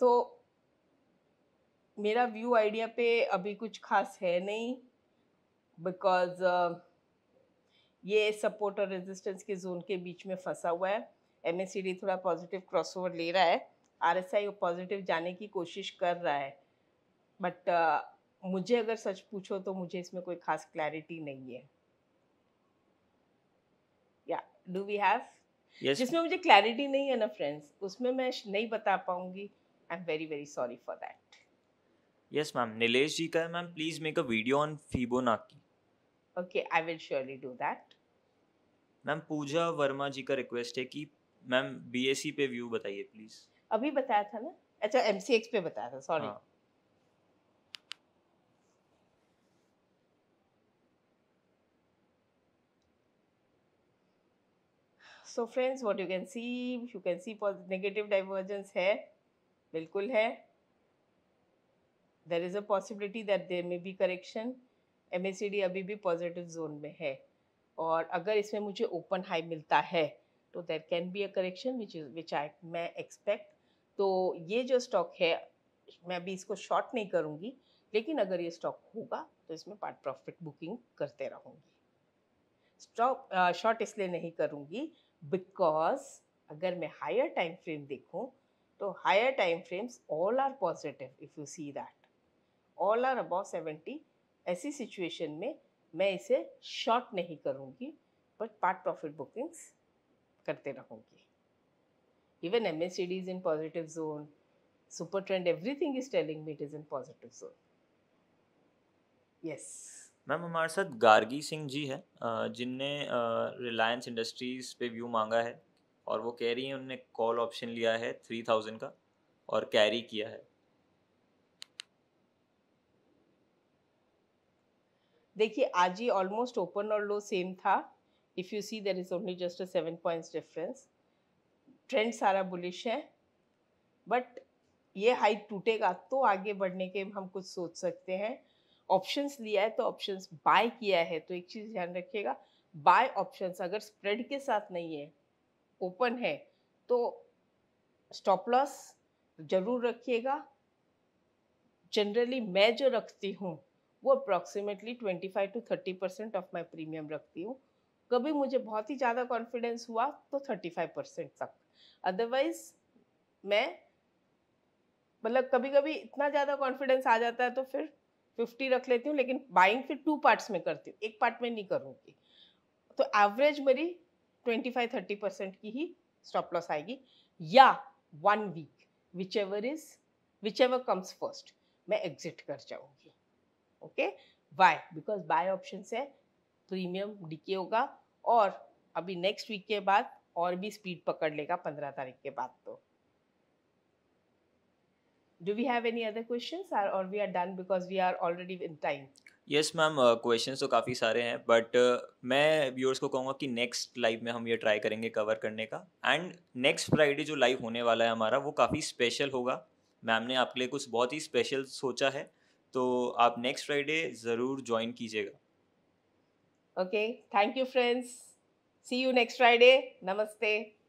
तो मेरा व्यू आइडिया पे अभी कुछ खास है नहीं बिकॉज ये सपोर्ट और रेजिस्टेंस के जोन के बीच में फंसा हुआ है एम थोड़ा पॉजिटिव क्रॉसओवर ले रहा है आर एस आई पॉजिटिव जाने की कोशिश कर रहा है बट uh, मुझे अगर सच पूछो तो मुझे इसमें कोई खास क्लैरिटी नहीं है या डू वी हैव जिसमें मुझे क्लैरिटी नहीं है ना फ्रेंड्स उसमें मैं नहीं बता पाऊंगी I am very very sorry for that yes ma'am Nilesh ji का ma'am please make a video on Fibonacci okay I will surely do that ma'am Pooja Verma ji का रिक्वेस्ट है कि मैम बीएससी पे व्यू बताइए प्लीज अभी बताया था ना अच्छा एमसीएक्स पे बताया था sorry so friends what you can see you can see see negative divergence here बिल्कुल है there is a possibility that there may be correction M अभी भी पॉजिटिव जोन में है और अगर इसमें मुझे ओपन हाई मिलता है तो there can be a correction which is which I मैं एक्सपेक्ट तो ये जो स्टॉक है मैं अभी इसको शॉर्ट नहीं करूँगी लेकिन अगर ये स्टॉक होगा तो इसमें पार्ट प्रॉफिट बुकिंग करते रहूँगी स्टॉक शॉर्ट इसलिए नहीं करूँगी बिकॉज अगर मैं हायर टाइम फ्रेम देखूँ to higher time frames all are positive if you see that all are above 70 ऐसी सिचुएशन में मैं इसे शॉर्ट नहीं करूँगी बट पार्ट प्रॉफिट बुकिंग्स करते रहूँगी even M S C D is in positive zone super trend everything is telling meet is in positive zone yes ma'am हमारे साथ गार्गी सिंह जी है जिनने रिलायंस इंडस्ट्रीज पे व्यू मांगा है और वो कह रही हैं उनने कॉल ऑप्शन लिया है थ्री थाउजेंड का और कैरी किया है देखिए आज ही ऑलमोस्ट ओपन और लो सेम था if you see there is only just a seven points difference trend सारा बुलिश है बट ये हाइट टूटेगा तो आगे बढ़ने के हम कुछ सोच सकते हैं ऑप्शंस लिया है तो ऑप्शंस बाय किया है तो एक चीज़ ध्यान रखिएगा बाय ऑप्शंस अगर स्प्रेड के साथ नहीं है ओपन है तो स्टॉप लॉस ज़रूर रखिएगा जनरली मैं जो रखती हूँ वो approximately 25 to 30 percent of my premium रखती हूँ कभी मुझे बहुत ही ज़्यादा कॉन्फिडेंस हुआ तो 35 परसेंट तक अदरवाइज मैं मतलब कभी कभी इतना ज़्यादा कॉन्फिडेंस आ जाता है तो फिर 50 रख लेती हूँ लेकिन बाइंग फिर टू पार्ट्स में करती हूँ एक पार्ट में नहीं करूँगी तो एवरेज मेरी ट्वेंटी फाइव थर्टी परसेंट की ही स्टॉप लॉस आएगी या one week whichever is whichever comes first मैं एग्जिट कर जाऊंगी okay why because buy option से प्रीमियम डिके होगा और अभी नेक्स्ट वीक के बाद और भी स्पीड पकड़ लेगा पंद्रह तारीख के बाद तो do we have any other question or, or we are done because we are already in time yes ma'am question तो काफ़ी सारे हैं बट uh, मैं व्यूअर्स को कहूँगा कि नेक्स्ट लाइव में हम ये ट्राई करेंगे कवर करने का एंड नेक्स्ट फ्राइडे जो लाइव होने वाला है हमारा वो काफ़ी स्पेशल होगा मैम ने आपके लिए कुछ बहुत ही स्पेशल सोचा है तो आप नेक्स्ट फ्राइडे ज़रूर ज्वाइन कीजिएगा okay thank you friends see you next Friday नमस्ते